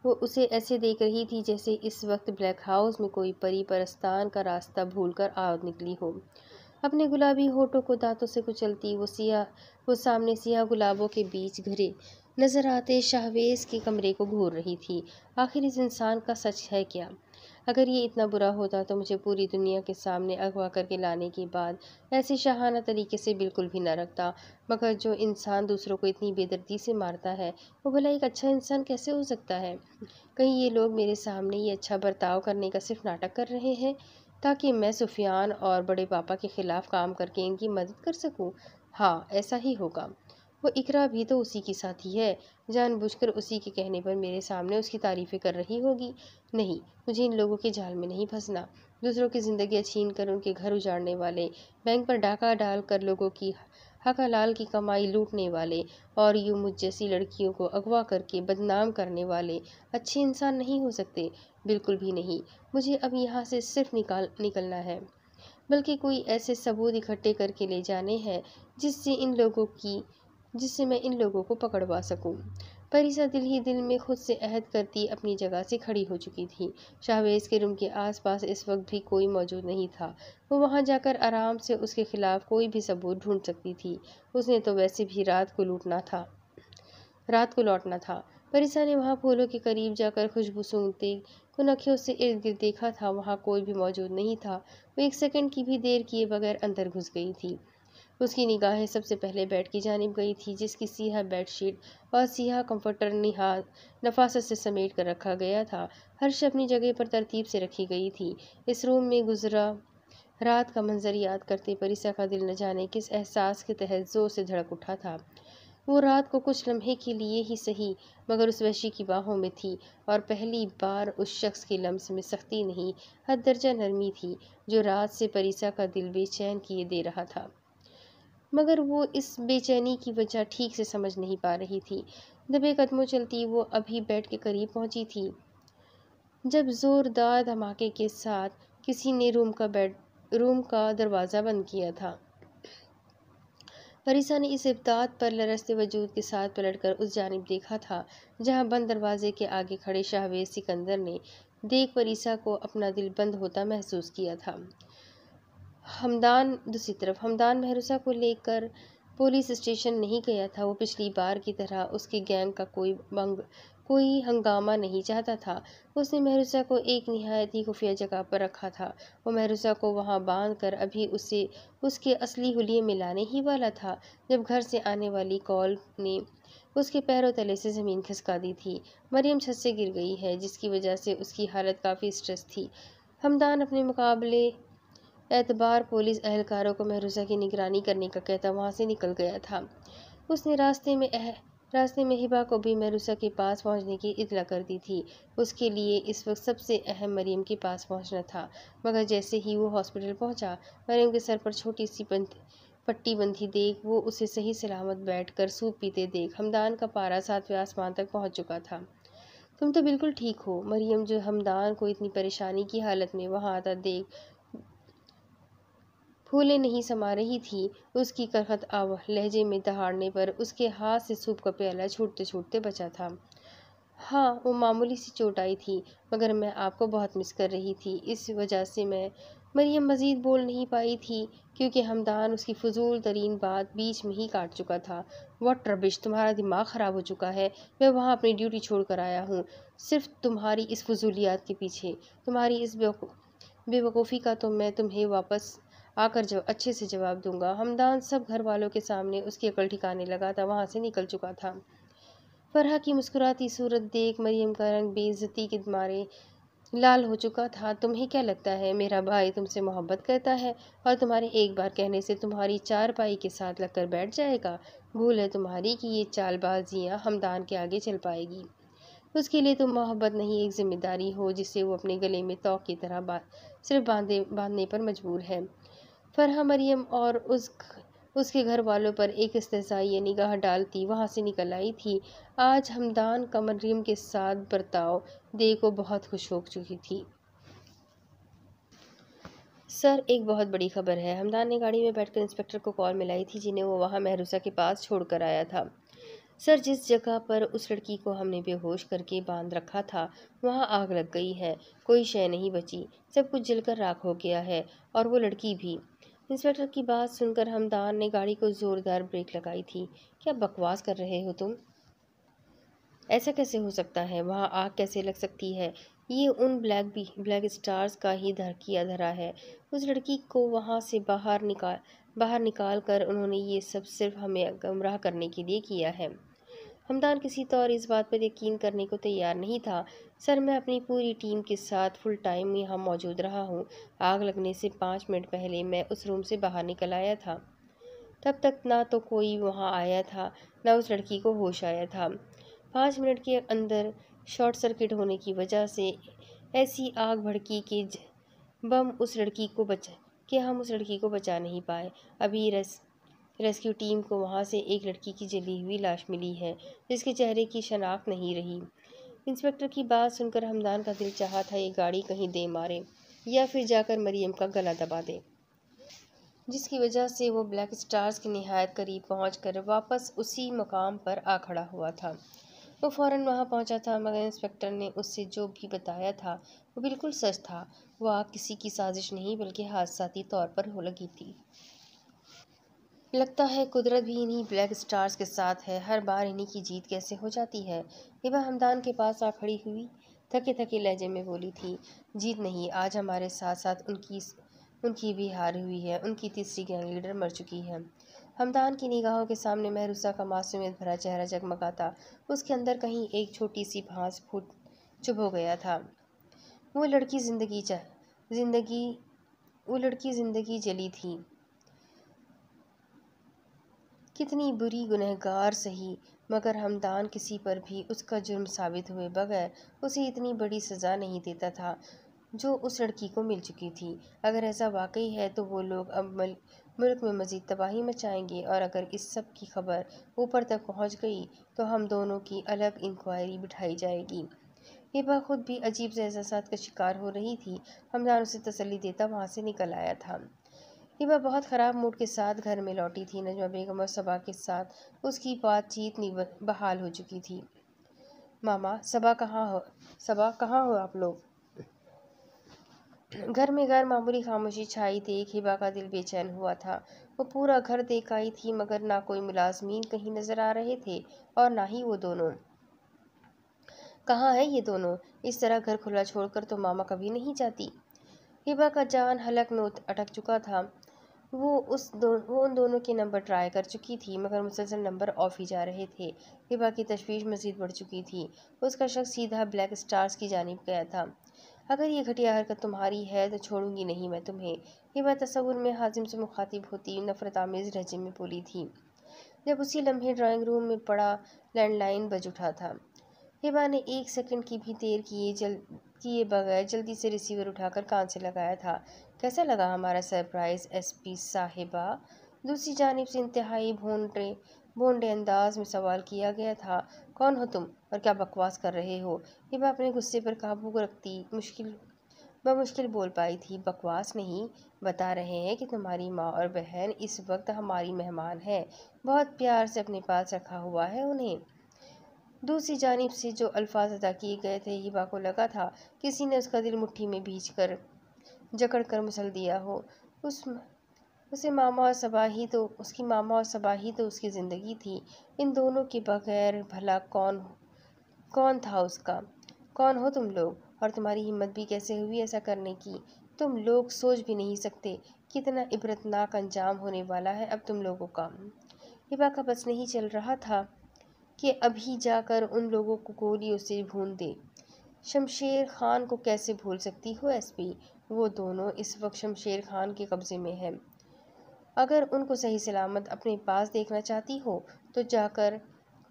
वो उसे ऐसे देख रही थी जैसे इस वक्त ब्लैक हाउस में कोई परी परस्तान का रास्ता भूल कर आ निकली हो अपने गुलाबी होठों को दांतों से कुचलती वो सिया वो सामने सियाह गुलाबों के बीच घिरे नज़र आते शाहवेज के कमरे को घूर रही थी आखिर इस इंसान का सच है क्या अगर ये इतना बुरा होता तो मुझे पूरी दुनिया के सामने अगवा करके लाने के बाद ऐसे शाहाना तरीके से बिल्कुल भी ना रखता मगर जो इंसान दूसरों को इतनी बेदर्दी से मारता है वो भला एक अच्छा इंसान कैसे हो सकता है कहीं ये लोग मेरे सामने ये अच्छा बर्ताव करने का सिर्फ नाटक कर रहे हैं ताकि मैं सुफियान और बड़े पापा के ख़िलाफ़ काम करके इनकी मदद कर सकूँ हाँ ऐसा ही होगा वो इकरा भी तो उसी की साथी है जानबूझकर उसी के कहने पर मेरे सामने उसकी तारीफ़ें कर रही होगी नहीं मुझे इन लोगों के जाल में नहीं फंसना दूसरों की ज़िंदगी छीन कर उनके घर उजाड़ने वाले बैंक पर डाका डाल कर लोगों की हकालाल की कमाई लूटने वाले और यूँ मुझ जैसी लड़कियों को अगवा करके बदनाम करने वाले अच्छे इंसान नहीं हो सकते बिल्कुल भी नहीं मुझे अब यहाँ से सिर्फ निकाल निकलना है बल्कि कोई ऐसे सबूत इकट्ठे करके ले जाने हैं जिससे इन लोगों की जिससे मैं इन लोगों को पकड़वा सकूं। परिसा दिल ही दिल में खुद से अहद करती अपनी जगह से खड़ी हो चुकी थी शाहवेज के रूम के आसपास इस वक्त भी कोई मौजूद नहीं था वो वहाँ जाकर आराम से उसके खिलाफ कोई भी सबूत ढूंढ सकती थी उसने तो वैसे भी रात को लूटना था रात को लौटना था परिसा ने वहाँ फूलों के करीब जाकर खुशबू सूंघते कुनखियों से इर्द गिर्द देखा था वहाँ कोई भी मौजूद नहीं था वो एक सेकंड की भी देर किए बगैर अंदर घुस गई थी उसकी निगाहें सबसे पहले बेड की जानब गई थी जिसकी सीहा बेडशीट और सीहा कंफर्टर निहा नफासत से समेट कर रखा गया था हर शे अपनी जगह पर तरतीब से रखी गई थी इस रूम में गुजरा रात का मंजर याद करते परिसा का दिल न जाने किस एहसास के तहत जोर से धड़क उठा था वो रात को कुछ लम्हे के लिए ही सही मगर उस वैशी की बाहों में थी और पहली बार उस शख्स के लम्स में सख्ती नहीं हद दर्जा नरमी थी जो रात से परिसा का दिल बेचैन किए दे रहा था मगर वो इस बेचैनी की वजह ठीक से समझ नहीं पा रही थी दबे कदमों चलती वो अभी बेड के करीब पहुंची थी जब ज़ोरदार धमाके के साथ किसी ने रूम का बेड रूम का दरवाज़ा बंद किया था परिसा ने इस इब्दाद पर लरसते वजूद के साथ पलटकर उस जानब देखा था जहां बंद दरवाजे के आगे खड़े शाहवेज सिकंदर ने देख परिसा को अपना दिल बंद होता महसूस किया था हमदान दूसरी तरफ हमदान भरोसा को लेकर पुलिस स्टेशन नहीं गया था वो पिछली बार की तरह उसकी गैंग का कोई बंग कोई हंगामा नहीं चाहता था उसने महरूसा को एक नहायत ही खुफिया जगह पर रखा था वो महरूसा को वहाँ बांध कर अभी उसे उसके असली हुलिये में लाने ही वाला था जब घर से आने वाली कॉल ने उसके पैरों तले से ज़मीन खिसका दी थी मरियम छत से गिर गई है जिसकी वजह से उसकी हालत काफ़ी स्ट्रेस थी हमदान अपने मुकाबले एतबार पुलिस अहलकारों को महरूसा की निगरानी करने का कहता वहाँ से निकल गया था उसने रास्ते में अह, रास्ते में हिबा को भी महरूसा के पास पहुंचने की इतला कर दी थी उसके लिए इस वक्त सबसे अहम मरीम के पास पहुंचना था मगर जैसे ही वो हॉस्पिटल पहुंचा मरीम के सर पर छोटी सी पंथ पट्टी बंधी देख वो उसे सही सलामत बैठ कर सूप पीते देख हमदान का पारा सातवें आसमान तक पहुँच चुका था तुम तो बिल्कुल ठीक हो मरियम जो हमदान को इतनी परेशानी की हालत में वहाँ आता देख फूले नहीं समा रही थी उसकी करखत अब लहजे में दहाड़ने पर उसके हाथ से सूप का प्याला छूटते छूटते बचा था हाँ वो मामूली सी चोट आई थी मगर मैं आपको बहुत मिस कर रही थी इस वजह से मैं मरियम मज़ीद बोल नहीं पाई थी क्योंकि हमदान उसकी फजूल तरीन बात बीच में ही काट चुका था वट रबिश तुम्हारा दिमाग ख़राब हो चुका है मैं वहाँ अपनी ड्यूटी छोड़ कर आया हूँ सिर्फ तुम्हारी इस फजूलियात के पीछे तुम्हारी इस बेवकूफ़ी का तो मैं तुम्हें वापस आकर जो अच्छे से जवाब दूंगा हमदान सब घर वालों के सामने उसकी अकल ठिकाने लगा था वहाँ से निकल चुका था फरह की मुस्कुराती सूरत देख मरियम का रंग बेज़ती के मारे लाल हो चुका था तुम्हें क्या लगता है मेरा भाई तुमसे मोहब्बत करता है और तुम्हारे एक बार कहने से तुम्हारी चार पाई के साथ लगकर बैठ जाएगा भूल है तुम्हारी कि ये चालबाजियाँ हमदान के आगे चल पाएगी उसके लिए तो मोहब्बत नहीं एक जिम्मेदारी हो जिसे वो अपने गले में तो की तरह बा, सिर्फ बांधे बांधने पर मजबूर है फरहा मरियम और उस उसके घर वालों पर एक इस्तजाई निगाह डालती वहाँ से निकल आई थी आज हमदान का मरियम के साथ बर्ताव देखो बहुत खुश हो चुकी थी सर एक बहुत बड़ी खबर है हमदान ने गाड़ी में बैठकर इंस्पेक्टर को कॉल मिलाई थी जिन्हें वो वहाँ महरूसा के पास छोड़कर आया था सर जिस जगह पर उस लड़की को हमने बेहोश करके बांध रखा था वहाँ आग लग गई है कोई शय नहीं बची सब कुछ जलकर राख हो गया है और वो लड़की भी इंस्पेक्टर की बात सुनकर हमदान ने गाड़ी को ज़ोरदार ब्रेक लगाई थी क्या बकवास कर रहे हो तुम ऐसा कैसे हो सकता है वहाँ आग कैसे लग सकती है ये उन ब्लैक भी ब्लैक स्टार्स का ही धर किया धरा है उस लड़की को वहाँ से बाहर निकाल बाहर निकाल कर उन्होंने ये सब सिर्फ हमें गमराह करने के लिए किया है हमदान किसी तौर तो इस बात पर यकीन करने को तैयार नहीं था सर मैं अपनी पूरी टीम के साथ फुल टाइम यहाँ मौजूद रहा हूँ आग लगने से पाँच मिनट पहले मैं उस रूम से बाहर निकल आया था तब तक ना तो कोई वहाँ आया था ना उस लड़की को होश आया था पाँच मिनट के अंदर शॉर्ट सर्किट होने की वजह से ऐसी आग भड़की कि बम उस लड़की को बचा कि हम उस लड़की को बचा नहीं पाए अभी रस रेस्क्यू टीम को वहाँ से एक लड़की की जली हुई लाश मिली है जिसके चेहरे की शनाख्त नहीं रही इंस्पेक्टर की बात सुनकर हमदान का दिल चाहा था ये गाड़ी कहीं दे मारे या फिर जाकर मरीम का गला दबा दे जिसकी वजह से वो ब्लैक स्टार्स के नहायत करीब पहुँच कर वापस उसी मकाम पर आ खड़ा हुआ था वो फ़ौर वहाँ पहुँचा था मगर इंस्पेक्टर ने उससे जो भी बताया था वो बिल्कुल सच था वह किसी की साजिश नहीं बल्कि हादसाती तौर पर हो लगी थी लगता है कुदरत भी इन्हीं ब्लैक स्टार्स के साथ है हर बार इन्हीं की जीत कैसे हो जाती है हिबा हमदान के पास आ खड़ी हुई थके थके लहजे में बोली थी जीत नहीं आज हमारे साथ साथ उनकी उनकी भी हार हुई है उनकी तीसरी गैंग लीडर मर चुकी है हमदान की निगाहों के सामने महरूसा का मासूमियत भरा चेहरा जगमगाता उसके अंदर कहीं एक छोटी सी भांस फूट चुप हो गया था वो लड़की ज़िंदगी जिंदगी वो लड़की ज़िंदगी जली थी कितनी बुरी गुनहगार सही मगर हमदान किसी पर भी उसका जुर्म साबित हुए बगैर उसे इतनी बड़ी सज़ा नहीं देता था जो उस लड़की को मिल चुकी थी अगर ऐसा वाकई है तो वो लोग अब मल, मुल्क में मज़ीद तबाही मचाएंगे और अगर इस सब की खबर ऊपर तक पहुंच गई तो हम दोनों की अलग इंक्वायरी बिठाई जाएगी हिबा खुद भी अजीब से एहसास का शिकार हो रही थी हमदान उसे तसली देता वहाँ से निकल आया था कि वह बहुत ख़राब मूड के साथ घर में लौटी थी नजमा बेगम और सबा के साथ उसकी बातचीत बहाल हो चुकी थी मामा सबा कहाँ हो सबा कहाँ हो आप लोग घर में गैर मामूली खामोशी छाई एक हिबा का दिल बेचैन हुआ था वो पूरा घर देख आई थी मगर ना कोई मुलाजमीन कहीं नज़र आ रहे थे और ना ही वो दोनों कहाँ है ये दोनों इस तरह घर खुला छोड़कर तो मामा कभी नहीं जाती हिबा का जान हलक में अटक चुका था वो उस दो वो उन दोनों के नंबर ट्राई कर चुकी थी मगर मुसलसल नंबर ऑफ ही जा रहे थे हिबा की तशवीश मज़ीद बढ़ चुकी थी उसका शख्स सीधा ब्लैक स्टार्स की जानब गया था अगर ये घटिया हरकत तुम्हारी है तो छोड़ूंगी नहीं मैं तुम्हें हिबा तस्वुर में हाजिम से मुखातिब होती नफरत आमेज़ लहजे में बोली थी जब उसी लम्हे ड्राइंग रूम में पड़ा लैंडलाइन बज उठा था हिबा ने एक सेकंड की भी देर किए जल किए बगैर जल्दी से रिसीवर उठाकर कान से लगाया था कैसा लगा हमारा सरप्राइज़ एसपी साहिबा दूसरी जानब से इंतहाई भोंडे भोंडे अंदाज में सवाल किया गया था कौन हो तुम और क्या बकवास कर रहे हो हिबा अपने गुस्से पर काबू रखती मुश्किल बमुश्किल बोल पाई थी बकवास नहीं बता रहे हैं कि तुम्हारी माँ और बहन इस वक्त हमारी मेहमान है बहुत प्यार से अपने पास रखा हुआ है उन्हें दूसरी जानब से जो अल्फाज अदा किए गए थे हिबा को लगा था किसी ने उसका दिल मुट्ठी में भीज कर जकड़ कर मसल दिया हो उस उसे मामा और सबाही तो उसकी मामा और सबाही तो उसकी ज़िंदगी थी इन दोनों के बगैर भला कौन कौन था उसका कौन हो तुम लोग और तुम्हारी हिम्मत भी कैसे हुई ऐसा करने की तुम लोग सोच भी नहीं सकते कितना इबरतनाक अंजाम होने वाला है अब तुम लोगों का हिबा का बस नहीं चल रहा था कि अभी जाकर उन लोगों को गोलियों से भून दे शमशेर खान को कैसे भूल सकती हो एसपी वो दोनों इस वक्त शमशेर खान के कब्ज़े में हैं अगर उनको सही सलामत अपने पास देखना चाहती हो तो जाकर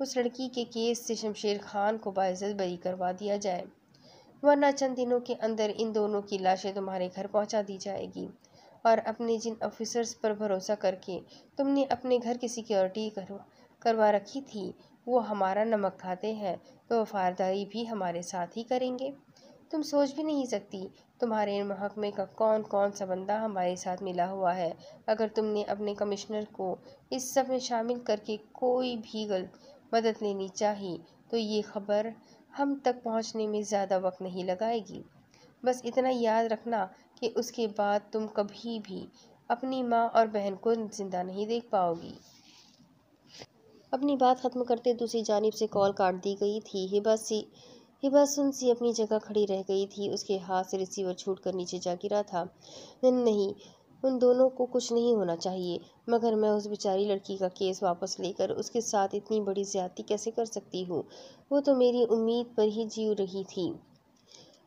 उस लड़की के केस से शमशेर खान को बाज़त बरी करवा दिया जाए वरना चंद दिनों के अंदर इन दोनों की लाशें तुम्हारे घर पहुंचा दी जाएगी और अपने जिन ऑफिसर्स पर भरोसा करके तुमने अपने घर की सिक्योरिटी करवा करवा रखी थी वो हमारा नमक खाते हैं तो वफारदारी भी हमारे साथ ही करेंगे तुम सोच भी नहीं सकती तुम्हारे इन महकमे का कौन कौन सा बंदा हमारे साथ मिला हुआ है अगर तुमने अपने कमिश्नर को इस सब में शामिल करके कोई भी गलत मदद लेनी चाहिए तो ये खबर हम तक पहुंचने में ज़्यादा वक्त नहीं लगाएगी बस इतना याद रखना कि उसके बाद तुम कभी भी अपनी माँ और बहन को जिंदा नहीं देख पाओगी अपनी बात ख़त्म करते दूसरी जानब से कॉल काट दी गई थी हिबा सी हिबा सुन सी अपनी जगह खड़ी रह गई थी उसके हाथ से रिसीवर छूट कर नीचे जा गिरा था नहीं उन दोनों को कुछ नहीं होना चाहिए मगर मैं उस बेचारी लड़की का केस वापस लेकर उसके साथ इतनी बड़ी ज्यादती कैसे कर सकती हूँ वो तो मेरी उम्मीद पर ही जी रही थी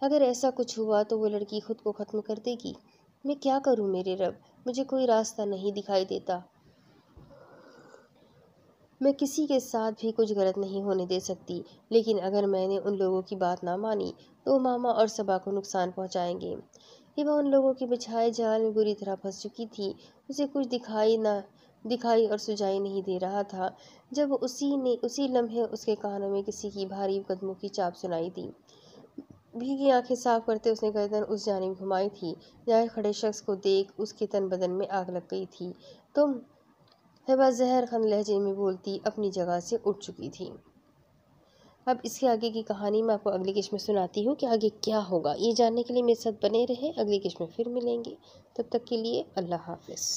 अगर ऐसा कुछ हुआ तो वो लड़की खुद को ख़त्म कर देगी मैं क्या करूँ मेरे रब मुझे कोई रास्ता नहीं दिखाई देता मैं किसी के साथ भी कुछ गलत नहीं होने दे सकती लेकिन अगर मैंने उन लोगों की बात ना मानी तो मामा और सबा को नुकसान पहुंचाएंगे हिबा उन लोगों के बिछाए जाल में बुरी तरह फंस चुकी थी उसे कुछ दिखाई ना दिखाई और सुझाई नहीं दे रहा था जब उसी ने उसी लम्हे उसके कानों में किसी की भारी कदमों की चाप सुनाई दी भीगी आंखें साफ करते उसने गर्दन उस जानब घुमाई थी जहाँ खड़े शख्स को देख उसके तन बदन में आग लग गई थी तुम तो हिबा जहर खन लहजे में बोलती अपनी जगह से उठ चुकी थी अब इसके आगे की कहानी मैं आपको अगली किश्त में सुनाती हूँ कि आगे क्या होगा ये जानने के लिए मेरे साथ बने रहे अगली किश्त में फिर मिलेंगे तब तक के लिए अल्लाह हाफिज़